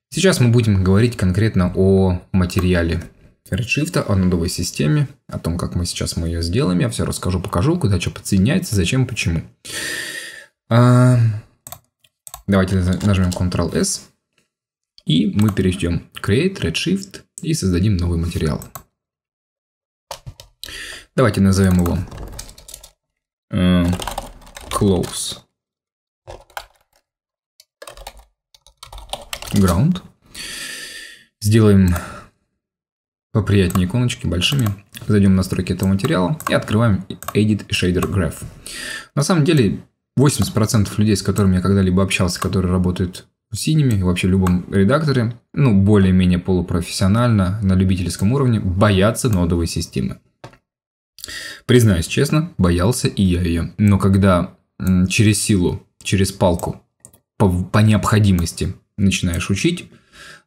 Сейчас мы будем говорить конкретно о материале Redshift о нодовой системе, о том, как мы сейчас мы ее сделаем. Я все расскажу, покажу, куда что подсоединяется, зачем, почему. А, давайте нажмем Ctrl-S. И мы перейдем Create, Redshift и создадим новый материал. Давайте назовем его э, Close Ground. Сделаем поприятнее иконочки большими. Зайдем в настройки этого материала и открываем Edit Shader Graph. На самом деле 80% людей, с которыми я когда-либо общался, которые работают синими и вообще в любом редакторе, ну более-менее полупрофессионально, на любительском уровне, боятся нодовой системы. Признаюсь честно, боялся и я ее. Но когда через силу, через палку, по, по необходимости начинаешь учить,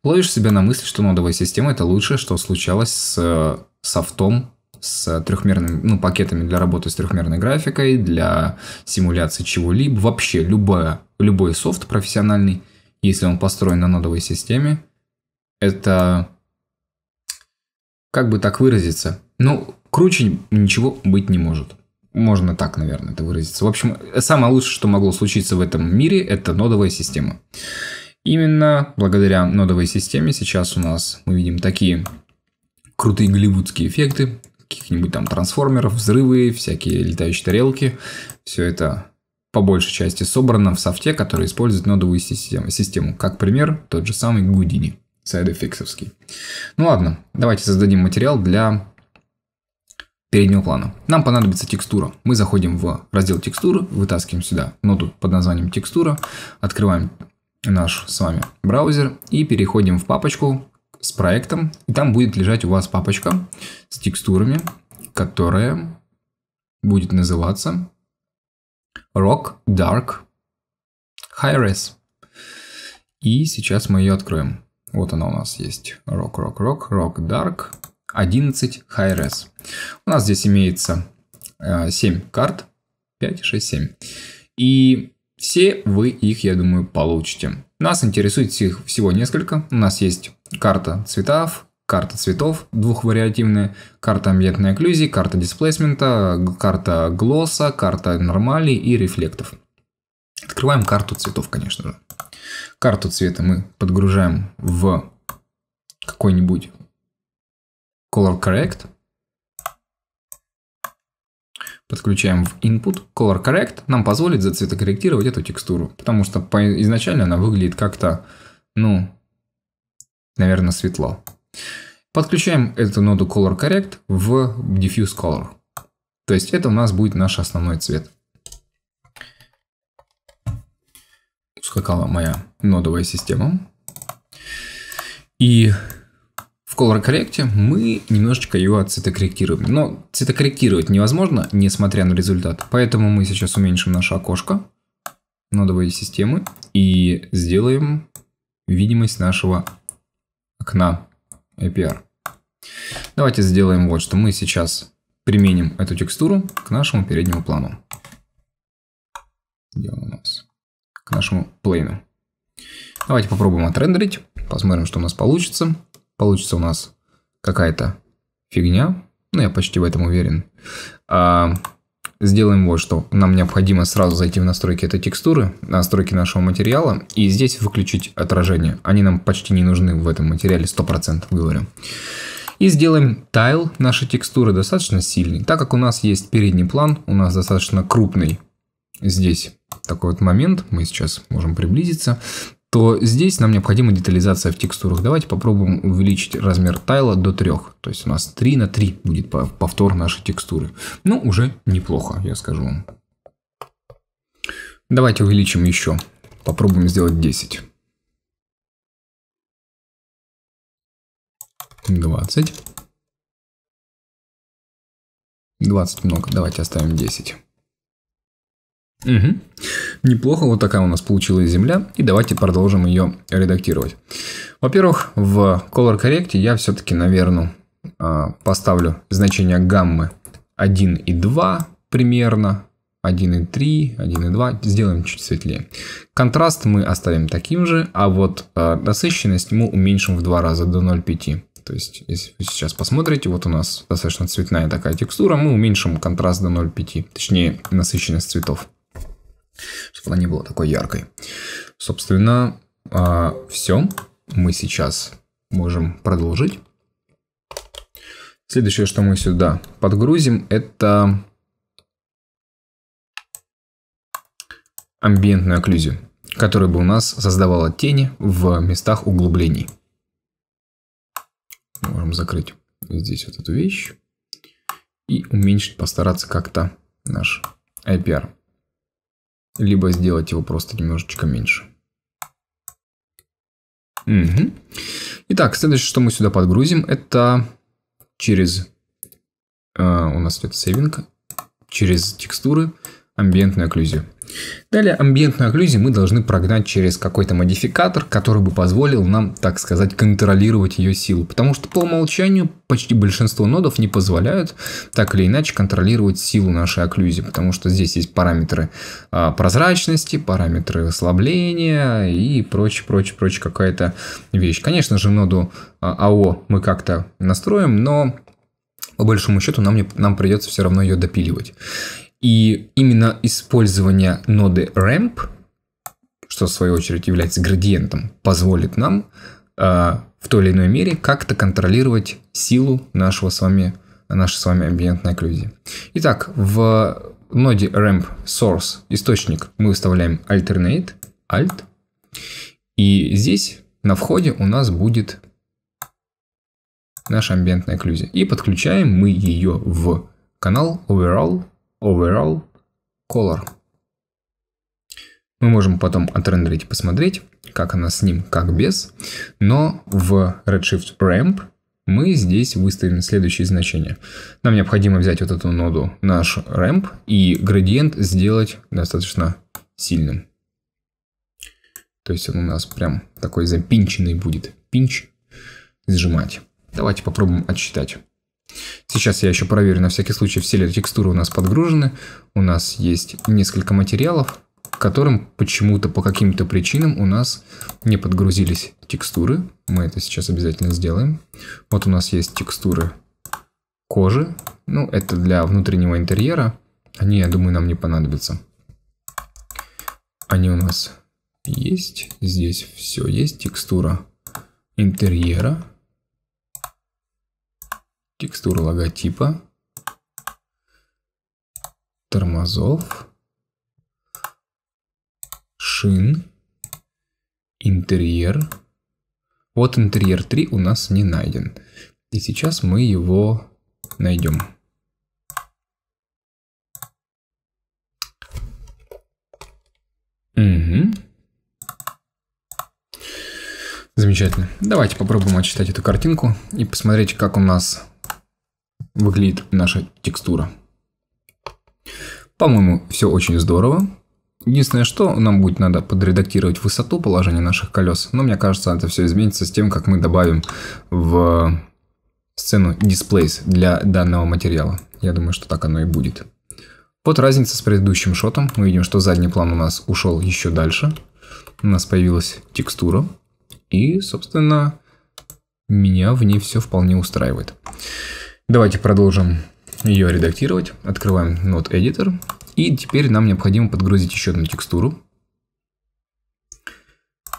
ловишь себя на мысли, что нодовая система это лучшее, что случалось с э, софтом, с трехмерными, ну, пакетами для работы с трехмерной графикой, для симуляции чего-либо. Вообще любое любой софт профессиональный, если он построен на нодовой системе, это как бы так выразиться? Ну, круче ничего быть не может. Можно так, наверное, это выразиться. В общем, самое лучшее, что могло случиться в этом мире, это нодовая система. Именно благодаря нодовой системе сейчас у нас мы видим такие крутые голливудские эффекты, каких-нибудь там трансформеров, взрывы, всякие летающие тарелки. Все это по большей части собрано в софте, который использует нодовую систему. систему. Как пример, тот же самый Гудини, сайдефиксовский. Ну ладно, давайте создадим материал для переднего плана. Нам понадобится текстура. Мы заходим в раздел текстуры, вытаскиваем сюда ноду под названием текстура, открываем наш с вами браузер и переходим в папочку с проектом. И там будет лежать у вас папочка с текстурами, которая будет называться Rock Dark High Res. И сейчас мы ее откроем. Вот она у нас есть. Rock, Rock, Rock, Rock Dark 11 High Res. У нас здесь имеется 7 э, карт. 5, 6, 7. И все вы их, я думаю, получите. Нас интересует их всего несколько. У нас есть карта цветов, карта цветов двухвариативная, карта амбиентной окклюзии, карта дисплейсмента, карта глосса, карта нормалей и рефлектов. Открываем карту цветов, конечно же. Карту цвета мы подгружаем в какой-нибудь Color Correct – подключаем в input, color correct нам позволит зацветокорректировать эту текстуру, потому что изначально она выглядит как-то, ну, наверное, светло. Подключаем эту ноду color correct в diffuse color. То есть это у нас будет наш основной цвет. Ускакала моя нодовая система. И Color Correct мы немножечко ее цветокорректируем. Но цветокорректировать невозможно, несмотря на результат. Поэтому мы сейчас уменьшим наше окошко нодовой системы и сделаем видимость нашего окна APR. Давайте сделаем вот что. Мы сейчас применим эту текстуру к нашему переднему плану. Где у нас? К нашему плейну. Давайте попробуем отрендерить. Посмотрим, что у нас получится получится у нас какая-то фигня. Ну, я почти в этом уверен. А, сделаем вот что. Нам необходимо сразу зайти в настройки этой текстуры, настройки нашего материала, и здесь выключить отражение. Они нам почти не нужны в этом материале, 100% говорю. И сделаем тайл нашей текстуры достаточно сильный. Так как у нас есть передний план, у нас достаточно крупный здесь такой вот момент, мы сейчас можем приблизиться то здесь нам необходима детализация в текстурах. Давайте попробуем увеличить размер тайла до 3. То есть у нас 3 на 3 будет повтор нашей текстуры. Ну, уже неплохо, я скажу вам. Давайте увеличим еще. Попробуем сделать 10. 20. 20 много, давайте оставим 10. Угу. Неплохо, вот такая у нас получилась земля, и давайте продолжим ее редактировать. Во-первых, в Color Correct я все-таки, наверное, а, поставлю значение гаммы 1 и 2 примерно, и и 1.2, сделаем чуть светлее. Контраст мы оставим таким же, а вот а, насыщенность мы уменьшим в два раза до 0.5. То есть, если вы сейчас посмотрите, вот у нас достаточно цветная такая текстура, мы уменьшим контраст до 0.5, точнее насыщенность цветов чтобы она не была такой яркой. Собственно, а, все. Мы сейчас можем продолжить. Следующее, что мы сюда подгрузим, это амбиентную окклюзию, которая бы у нас создавала тени в местах углублений. Можем закрыть здесь вот эту вещь и уменьшить, постараться как-то наш IPR либо сделать его просто немножечко меньше. Угу. Итак, следующее, что мы сюда подгрузим, это через... Э, у нас идет сейвинг. Через текстуры амбиентную окклюзию. Далее амбиентную окклюзию мы должны прогнать через какой-то модификатор, который бы позволил нам, так сказать, контролировать ее силу. Потому что по умолчанию почти большинство нодов не позволяют так или иначе контролировать силу нашей окклюзии. Потому что здесь есть параметры а, прозрачности, параметры ослабления и прочее, прочее, прочее какая-то вещь. Конечно же, ноду а, АО мы как-то настроим, но по большому счету нам, не, нам придется все равно ее допиливать. И именно использование ноды ramp, что в свою очередь является градиентом, позволит нам э, в той или иной мере как-то контролировать силу нашего с вами, нашей с вами амбиентной окклюзии. Итак, в ноде ramp source источник мы выставляем alternate, alt, и здесь на входе у нас будет наша амбиентная окклюзия. И подключаем мы ее в канал overall overall color. Мы можем потом отрендерить и посмотреть, как она с ним, как без. Но в Redshift Ramp мы здесь выставим следующие значения. Нам необходимо взять вот эту ноду, наш Ramp, и градиент сделать достаточно сильным. То есть он у нас прям такой запинченный будет. Пинч сжимать. Давайте попробуем отсчитать. Сейчас я еще проверю на всякий случай, все ли текстуры у нас подгружены. У нас есть несколько материалов, которым почему-то по каким-то причинам у нас не подгрузились текстуры. Мы это сейчас обязательно сделаем. Вот у нас есть текстуры кожи. Ну, это для внутреннего интерьера. Они, я думаю, нам не понадобятся. Они у нас есть. Здесь все есть. Текстура интерьера текстуру логотипа, тормозов, шин, интерьер. Вот интерьер 3 у нас не найден. И сейчас мы его найдем. Замечательно. Давайте попробуем отчитать эту картинку и посмотреть, как у нас выглядит наша текстура. По-моему, все очень здорово. Единственное, что нам будет надо подредактировать высоту положения наших колес, но мне кажется, это все изменится с тем, как мы добавим в сцену displays для данного материала. Я думаю, что так оно и будет. Вот разница с предыдущим шотом. Мы видим, что задний план у нас ушел еще дальше. У нас появилась текстура. И, собственно, меня в ней все вполне устраивает. Давайте продолжим ее редактировать. Открываем Node Editor. И теперь нам необходимо подгрузить еще одну текстуру.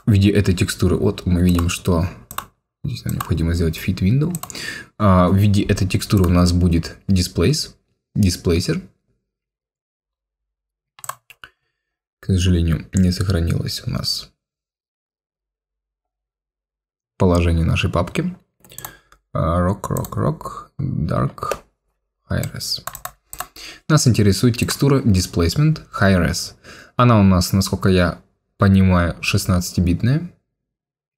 В виде этой текстуры, вот мы видим, что здесь нам необходимо сделать fit window. А, в виде этой текстуры у нас будет displays, displacer. К сожалению, не сохранилось у нас положение нашей папки. А, rock, Rock, Rock, Dark, high res Нас интересует текстура Displacement high res Она у нас, насколько я понимаю, 16-битная.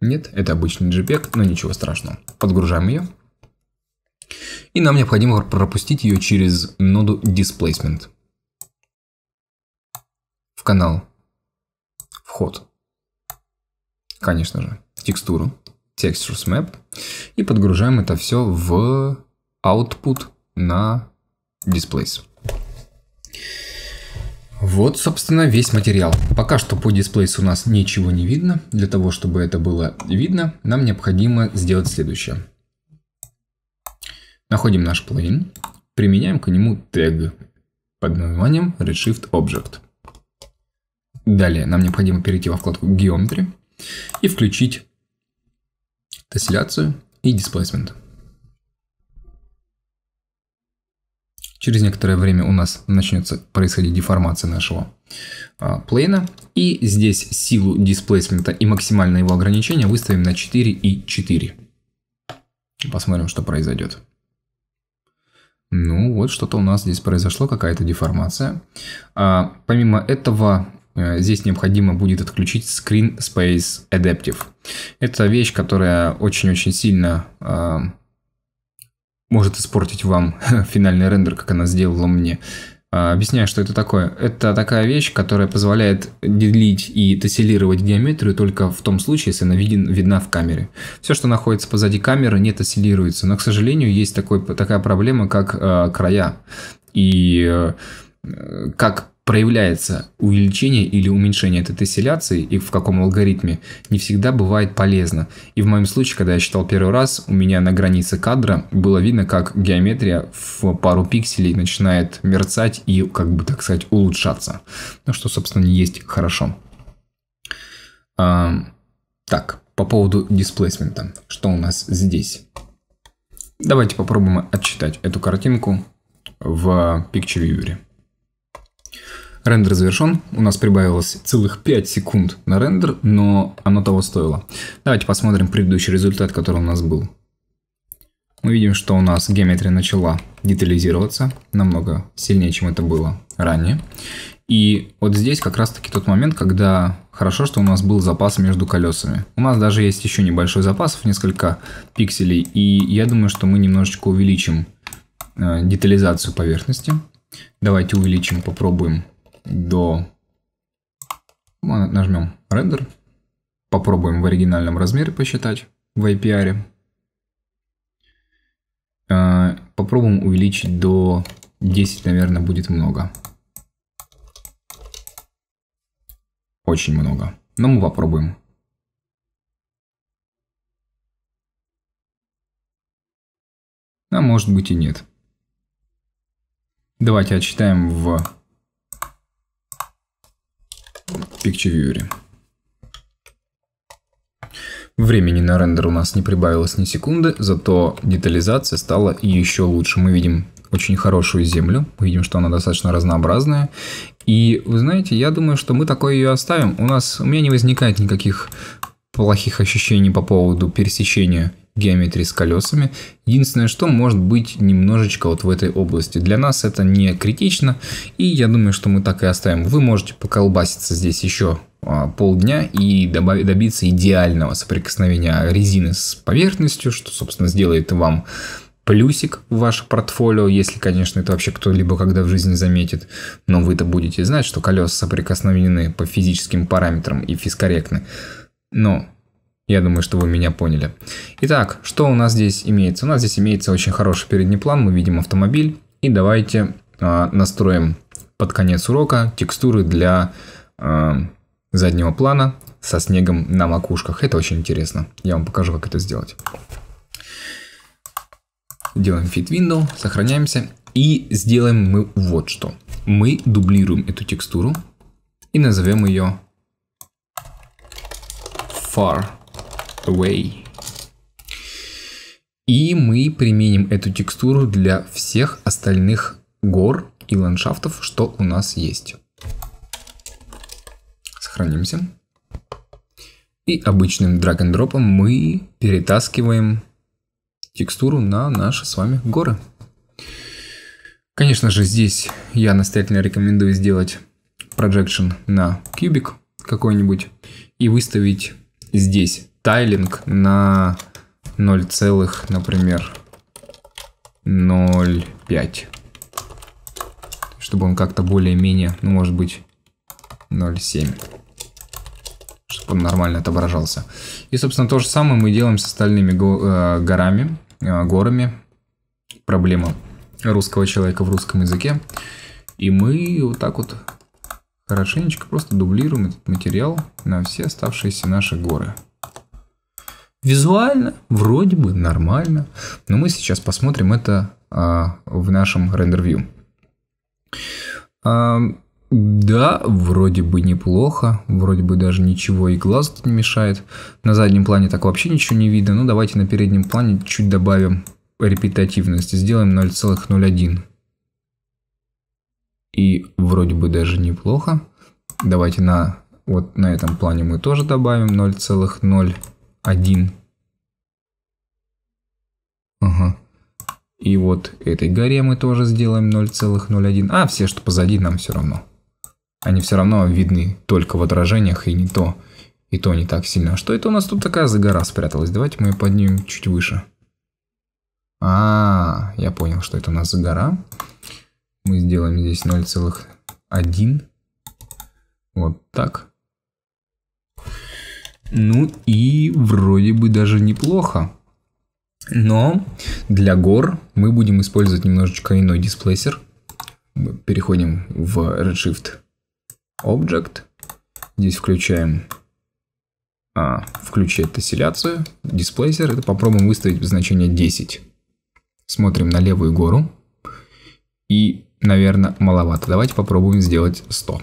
Нет, это обычный JPEG, но ничего страшного. Подгружаем ее. И нам необходимо пропустить ее через ноду Displacement. В канал. Вход. Конечно же. Текстуру. Textures Map и подгружаем это все в output на Displays. Вот, собственно, весь материал. Пока что по дисплейс у нас ничего не видно. Для того, чтобы это было видно, нам необходимо сделать следующее. Находим наш плагин, применяем к нему тег под названием Redshift Object. Далее нам необходимо перейти во вкладку Geometry и включить тесселяцию и displacement. Через некоторое время у нас начнется происходить деформация нашего а, плейна. И здесь силу дисплейсмента и максимальное его ограничение выставим на 4 и 4. Посмотрим, что произойдет. Ну вот, что-то у нас здесь произошло, какая-то деформация. А, помимо этого, Э, здесь необходимо будет отключить Screen Space Adaptive. Это вещь, которая очень-очень сильно а, может испортить вам финальный рендер, как она сделала мне. А, объясняю, что это такое. Это такая вещь, которая позволяет делить и тесселировать геометрию только в том случае, если она виден, видна в камере. Все, что находится позади камеры, не тесселируется. Но, к сожалению, есть такой, такая проблема, как э, края. И э, как проявляется увеличение или уменьшение этой тесселяции и в каком алгоритме, не всегда бывает полезно. И в моем случае, когда я считал первый раз, у меня на границе кадра было видно, как геометрия в пару пикселей начинает мерцать и, как бы так сказать, улучшаться. Ну, что, собственно, не есть хорошо. А, так, по поводу дисплейсмента. Что у нас здесь? Давайте попробуем отчитать эту картинку в Picture Viewer. Рендер завершен. У нас прибавилось целых 5 секунд на рендер, но оно того стоило. Давайте посмотрим предыдущий результат, который у нас был. Мы видим, что у нас геометрия начала детализироваться намного сильнее, чем это было ранее. И вот здесь как раз таки тот момент, когда хорошо, что у нас был запас между колесами. У нас даже есть еще небольшой запас, несколько пикселей, и я думаю, что мы немножечко увеличим э, детализацию поверхности. Давайте увеличим, попробуем до... Мы нажмем рендер. Попробуем в оригинальном размере посчитать в IPR. А, попробуем увеличить до 10, наверное, будет много. Очень много. Но мы попробуем. А может быть и нет. Давайте отсчитаем в Picture Viewer. Времени на рендер у нас не прибавилось ни секунды, зато детализация стала еще лучше. Мы видим очень хорошую землю, мы видим, что она достаточно разнообразная. И вы знаете, я думаю, что мы такое ее оставим. У нас, у меня не возникает никаких плохих ощущений по поводу пересечения геометрии с колесами. Единственное, что может быть немножечко вот в этой области. Для нас это не критично, и я думаю, что мы так и оставим. Вы можете поколбаситься здесь еще а, полдня и добиться идеального соприкосновения резины с поверхностью, что, собственно, сделает вам плюсик в ваше портфолио, если, конечно, это вообще кто-либо когда в жизни заметит, но вы-то будете знать, что колеса соприкосновены по физическим параметрам и физкорректны. Но я думаю, что вы меня поняли. Итак, что у нас здесь имеется? У нас здесь имеется очень хороший передний план, мы видим автомобиль. И давайте э, настроим под конец урока текстуры для э, заднего плана со снегом на макушках. Это очень интересно. Я вам покажу, как это сделать. Делаем fit window, сохраняемся. И сделаем мы вот что. Мы дублируем эту текстуру и назовем ее far away. И мы применим эту текстуру для всех остальных гор и ландшафтов, что у нас есть. Сохранимся. И обычным драг-н-дропом мы перетаскиваем текстуру на наши с вами горы. Конечно же, здесь я настоятельно рекомендую сделать projection на кубик какой-нибудь и выставить здесь тайлинг на 0, целых, например, 0,5. Чтобы он как-то более-менее, ну, может быть, 0,7. Чтобы он нормально отображался. И, собственно, то же самое мы делаем с остальными го э, горами, э, горами. Проблема русского человека в русском языке. И мы вот так вот хорошенечко просто дублируем этот материал на все оставшиеся наши горы. Визуально вроде бы нормально, но мы сейчас посмотрим это а, в нашем рендервью. А, да, вроде бы неплохо, вроде бы даже ничего и глаз тут не мешает. На заднем плане так вообще ничего не видно, Но ну, давайте на переднем плане чуть добавим репетативность, сделаем 0,01. И вроде бы даже неплохо. Давайте на вот на этом плане мы тоже добавим 0,0 один, Ага. И вот этой горе мы тоже сделаем 0,01. А, все, что позади, нам все равно. Они все равно видны только в отражениях, и не то, и то не так сильно. Что это у нас тут такая за гора спряталась? Давайте мы ее поднимем чуть выше. А, -а, а, я понял, что это у нас за гора. Мы сделаем здесь 0,1. Вот так. Ну и вроде бы даже неплохо. Но для гор мы будем использовать немножечко иной дисплейсер. Переходим в Redshift Object. Здесь включаем а, включает тесселяцию, дисплейсер. Это попробуем выставить значение 10. Смотрим на левую гору. И, наверное, маловато. Давайте попробуем сделать 100.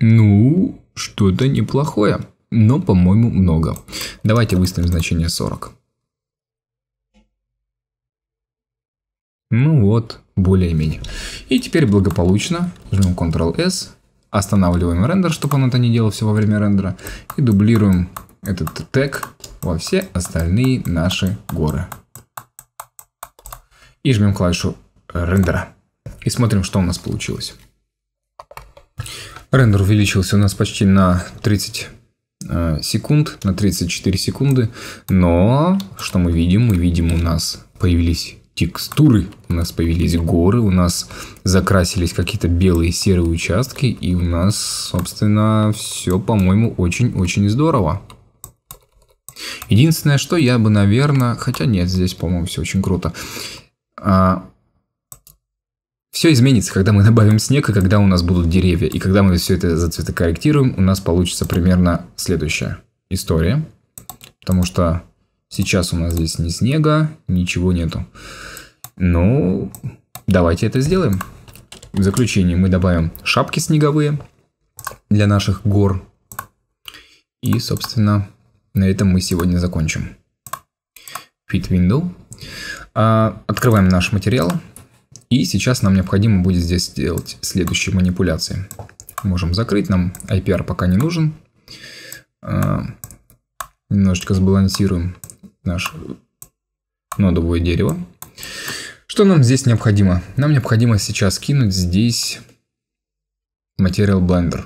Ну, что-то неплохое, но, по-моему, много. Давайте выставим значение 40. Ну вот, более-менее. И теперь благополучно жмем Ctrl-S, останавливаем рендер, чтобы он это не делал все во время рендера, и дублируем этот тег во все остальные наши горы. И жмем клавишу рендера. И смотрим, что у нас получилось. Рендер увеличился у нас почти на 30 э, секунд, на 34 секунды. Но что мы видим? Мы видим у нас появились текстуры, у нас появились горы, у нас закрасились какие-то белые серые участки, и у нас, собственно, все, по-моему, очень-очень здорово. Единственное, что я бы, наверное, хотя нет, здесь, по-моему, все очень круто. А, все изменится, когда мы добавим снег, и когда у нас будут деревья. И когда мы все это зацветокорректируем, у нас получится примерно следующая история. Потому что сейчас у нас здесь ни снега, ничего нету. Ну, давайте это сделаем. В заключение мы добавим шапки снеговые для наших гор. И, собственно, на этом мы сегодня закончим. Fit window. А, открываем наш материал. И сейчас нам необходимо будет здесь сделать следующие манипуляции. Можем закрыть, нам IPR пока не нужен. А, немножечко сбалансируем наше нодовое дерево. Что нам здесь необходимо? Нам необходимо сейчас кинуть здесь Material Blender.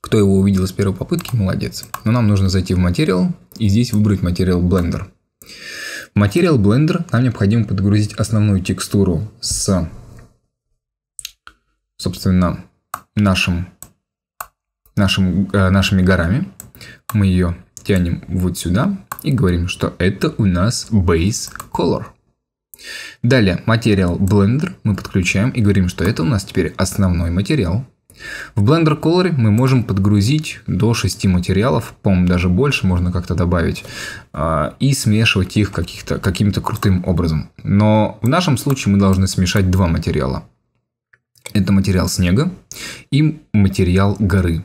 Кто его увидел с первой попытки, молодец. Но нам нужно зайти в материал и здесь выбрать Material Blender материал Blender нам необходимо подгрузить основную текстуру с, собственно, нашим, нашим, э, нашими горами. Мы ее тянем вот сюда и говорим, что это у нас Base Color. Далее, материал Blender мы подключаем и говорим, что это у нас теперь основной материал. В Blender Color мы можем подгрузить до 6 материалов, по-моему, даже больше можно как-то добавить, а, и смешивать их каким-то крутым образом. Но в нашем случае мы должны смешать два материала. Это материал снега и материал горы.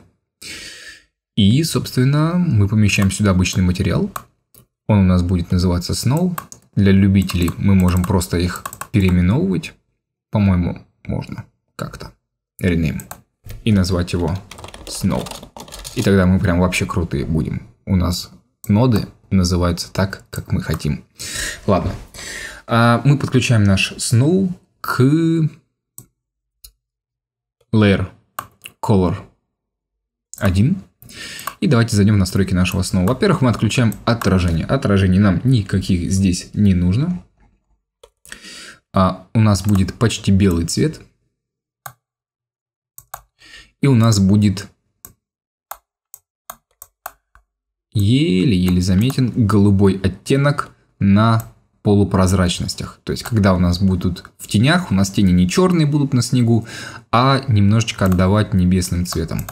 И, собственно, мы помещаем сюда обычный материал. Он у нас будет называться Snow. Для любителей мы можем просто их переименовывать. По-моему, можно как-то. Rename и назвать его Snow. И тогда мы прям вообще крутые будем. У нас ноды называются так, как мы хотим. Ладно. А мы подключаем наш Snow к Layer Color 1. И давайте зайдем в настройки нашего Snow. Во-первых, мы отключаем отражение. Отражений нам никаких здесь не нужно. А у нас будет почти белый цвет и у нас будет еле-еле заметен голубой оттенок на полупрозрачностях. То есть, когда у нас будут в тенях, у нас тени не черные будут на снегу, а немножечко отдавать небесным цветом.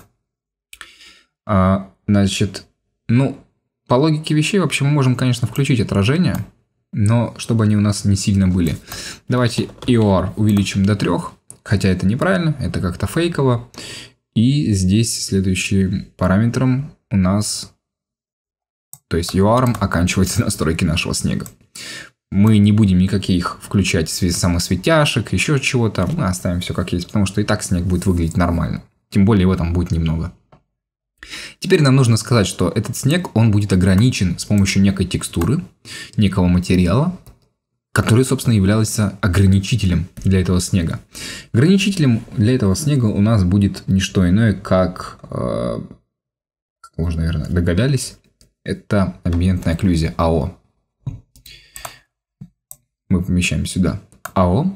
А, значит, ну, по логике вещей вообще мы можем, конечно, включить отражение, но чтобы они у нас не сильно были. Давайте EOR увеличим до 3, хотя это неправильно, это как-то фейково. И здесь следующим параметром у нас, то есть UARM оканчивается настройки нашего снега. Мы не будем никаких включать связи самосветяшек, еще чего-то. Мы оставим все как есть, потому что и так снег будет выглядеть нормально. Тем более его там будет немного. Теперь нам нужно сказать, что этот снег, он будет ограничен с помощью некой текстуры, некого материала, который, собственно, являлся ограничителем для этого снега. Ограничителем для этого снега у нас будет не что иное, как, э, как вы уже, наверное, догадались, это амбиентная окклюзия, АО. Мы помещаем сюда АО.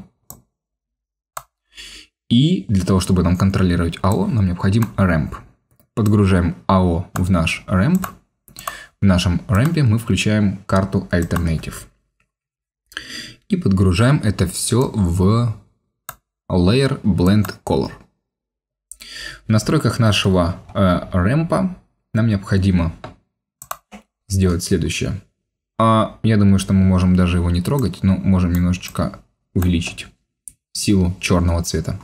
И для того, чтобы нам контролировать АО, нам необходим рэмп. Подгружаем АО в наш рэмп. В нашем рэмпе мы включаем карту Alternative. И подгружаем это все в Layer Blend Color. В настройках нашего э, рэмпа нам необходимо сделать следующее. А я думаю, что мы можем даже его не трогать, но можем немножечко увеличить силу черного цвета.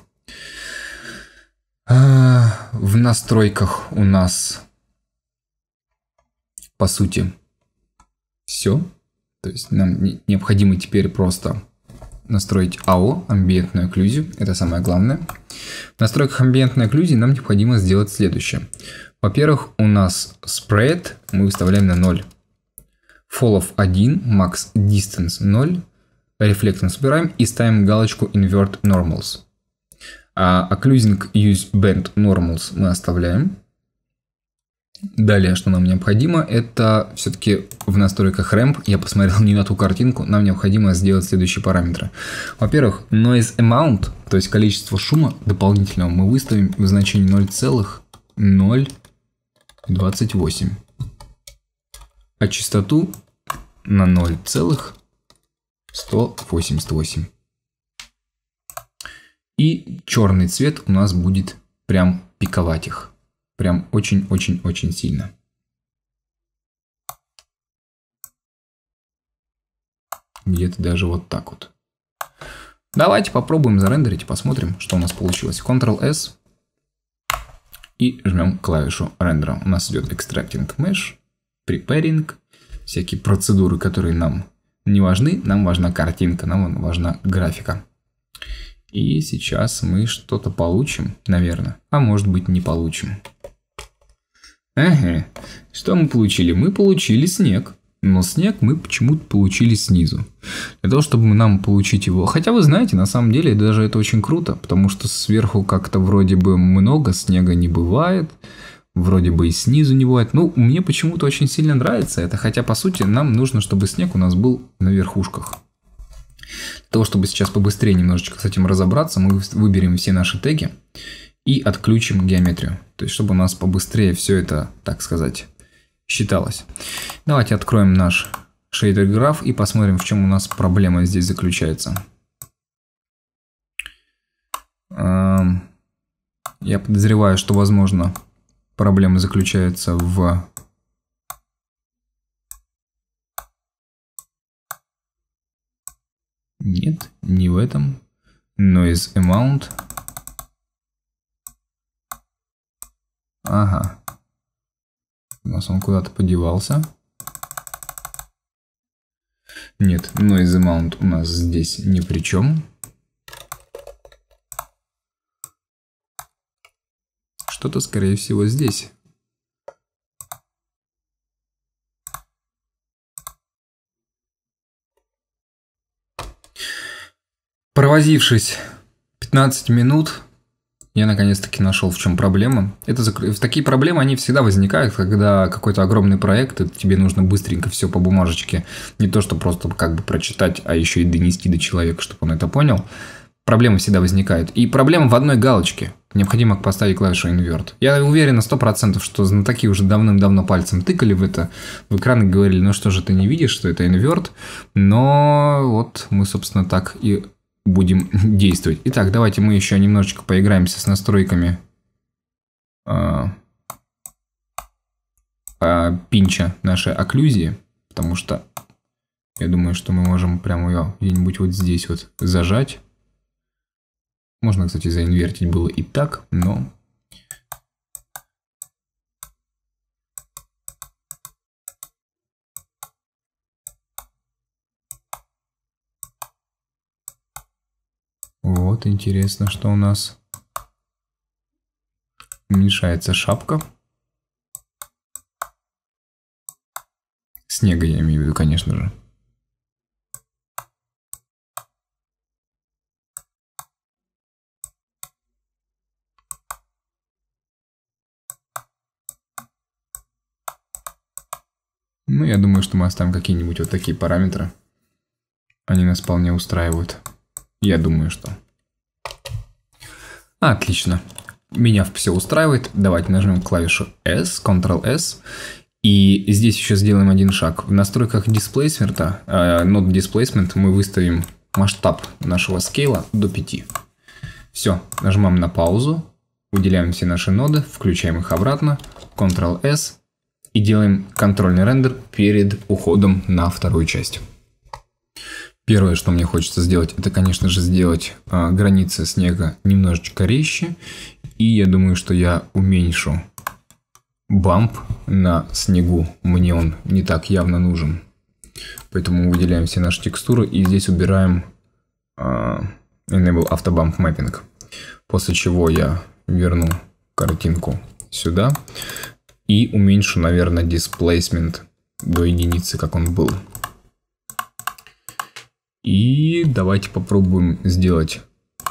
А, в настройках у нас, по сути, все. То есть нам необходимо теперь просто настроить АО, амбиентную окклюзию, это самое главное. В настройках амбиентной окклюзии нам необходимо сделать следующее. Во-первых, у нас spread мы выставляем на 0. Fall of 1, max distance 0. Reflectance убираем и ставим галочку invert normals. А occlusing use band normals мы оставляем. Далее, что нам необходимо, это все-таки в настройках RAMP, я посмотрел не на ту картинку, нам необходимо сделать следующие параметры. Во-первых, noise amount, то есть количество шума дополнительного, мы выставим в значение 0,028, а частоту на 0,188. И черный цвет у нас будет прям пиковать их. Прям очень-очень-очень сильно. Где-то даже вот так вот. Давайте попробуем зарендерить, посмотрим, что у нас получилось. Ctrl-S и жмем клавишу рендера. У нас идет Extracting Mesh, Preparing, всякие процедуры, которые нам не важны. Нам важна картинка, нам важна графика. И сейчас мы что-то получим, наверное. А может быть не получим. Ага. Что мы получили? Мы получили снег. Но снег мы почему-то получили снизу. Для того, чтобы нам получить его. Хотя вы знаете, на самом деле даже это очень круто, потому что сверху как-то вроде бы много снега не бывает. Вроде бы и снизу не бывает. Ну, мне почему-то очень сильно нравится это. Хотя, по сути, нам нужно, чтобы снег у нас был на верхушках. Для того, чтобы сейчас побыстрее немножечко с этим разобраться, мы выберем все наши теги и отключим геометрию. То есть, чтобы у нас побыстрее все это, так сказать, считалось. Давайте откроем наш шейдер граф и посмотрим, в чем у нас проблема здесь заключается. Эм, я подозреваю, что, возможно, проблема заключается в... Нет, не в этом. Но из amount Ага. У нас он куда-то подевался. Нет, noise amount у нас здесь ни при чем. Что-то, скорее всего, здесь. Провозившись 15 минут, я наконец-таки нашел, в чем проблема. Это зак... Такие проблемы, они всегда возникают, когда какой-то огромный проект, и тебе нужно быстренько все по бумажечке, не то что просто как бы прочитать, а еще и донести до человека, чтобы он это понял. Проблемы всегда возникают. И проблема в одной галочке. Необходимо поставить клавишу Invert. Я уверен на 100%, что знатоки уже давным-давно пальцем тыкали в это, в экран и говорили, ну что же ты не видишь, что это Invert. Но вот мы, собственно, так и будем действовать. Итак, давайте мы еще немножечко поиграемся с настройками э, э, пинча нашей окклюзии, потому что я думаю, что мы можем прямо ее где-нибудь вот здесь вот зажать. Можно, кстати, заинвертить было и так, но Вот, интересно, что у нас уменьшается шапка. Снега я имею в виду, конечно же. Ну, я думаю, что мы оставим какие-нибудь вот такие параметры. Они нас вполне устраивают. Я думаю, что... Отлично. Меня все устраивает. Давайте нажмем клавишу S, Ctrl-S. И здесь еще сделаем один шаг. В настройках displacement, э, not displacement, мы выставим масштаб нашего скейла до 5. Все, нажимаем на паузу, выделяем все наши ноды, включаем их обратно, Ctrl-S и делаем контрольный рендер перед уходом на вторую часть. Первое, что мне хочется сделать, это, конечно же, сделать а, границы снега немножечко резче. И я думаю, что я уменьшу бамп на снегу. Мне он не так явно нужен. Поэтому выделяем все наши текстуры и здесь убираем а, Enable Auto Bump Mapping. После чего я верну картинку сюда и уменьшу, наверное, displacement до единицы, как он был. И давайте попробуем сделать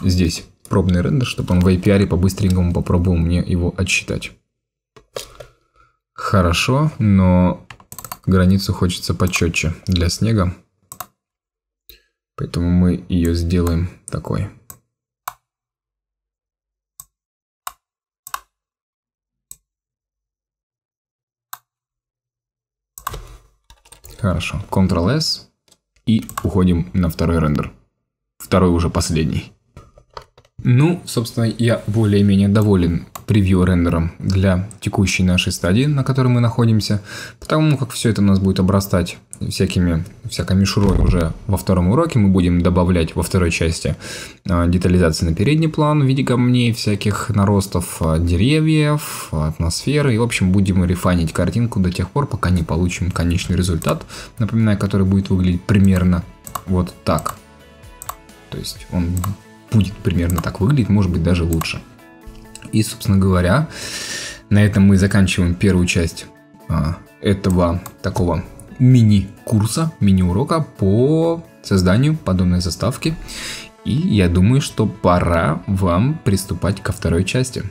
здесь пробный рендер, чтобы он в API по-быстренькому попробовал мне его отсчитать. Хорошо, но границу хочется почетче для снега. Поэтому мы ее сделаем такой. Хорошо, Ctrl-S. И уходим на второй рендер. Второй уже последний. Ну, собственно, я более-менее доволен превью-рендером для текущей нашей стадии, на которой мы находимся, потому как все это у нас будет обрастать всякими, всякой мишурой уже во втором уроке. Мы будем добавлять во второй части а, детализации на передний план в виде камней, всяких наростов а, деревьев, а, атмосферы. И, в общем, будем рефанить картинку до тех пор, пока не получим конечный результат, напоминаю, который будет выглядеть примерно вот так. То есть он будет примерно так выглядеть, может быть даже лучше. И, собственно говоря, на этом мы заканчиваем первую часть а, этого такого мини-курса, мини-урока по созданию подобной заставки. И я думаю, что пора вам приступать ко второй части.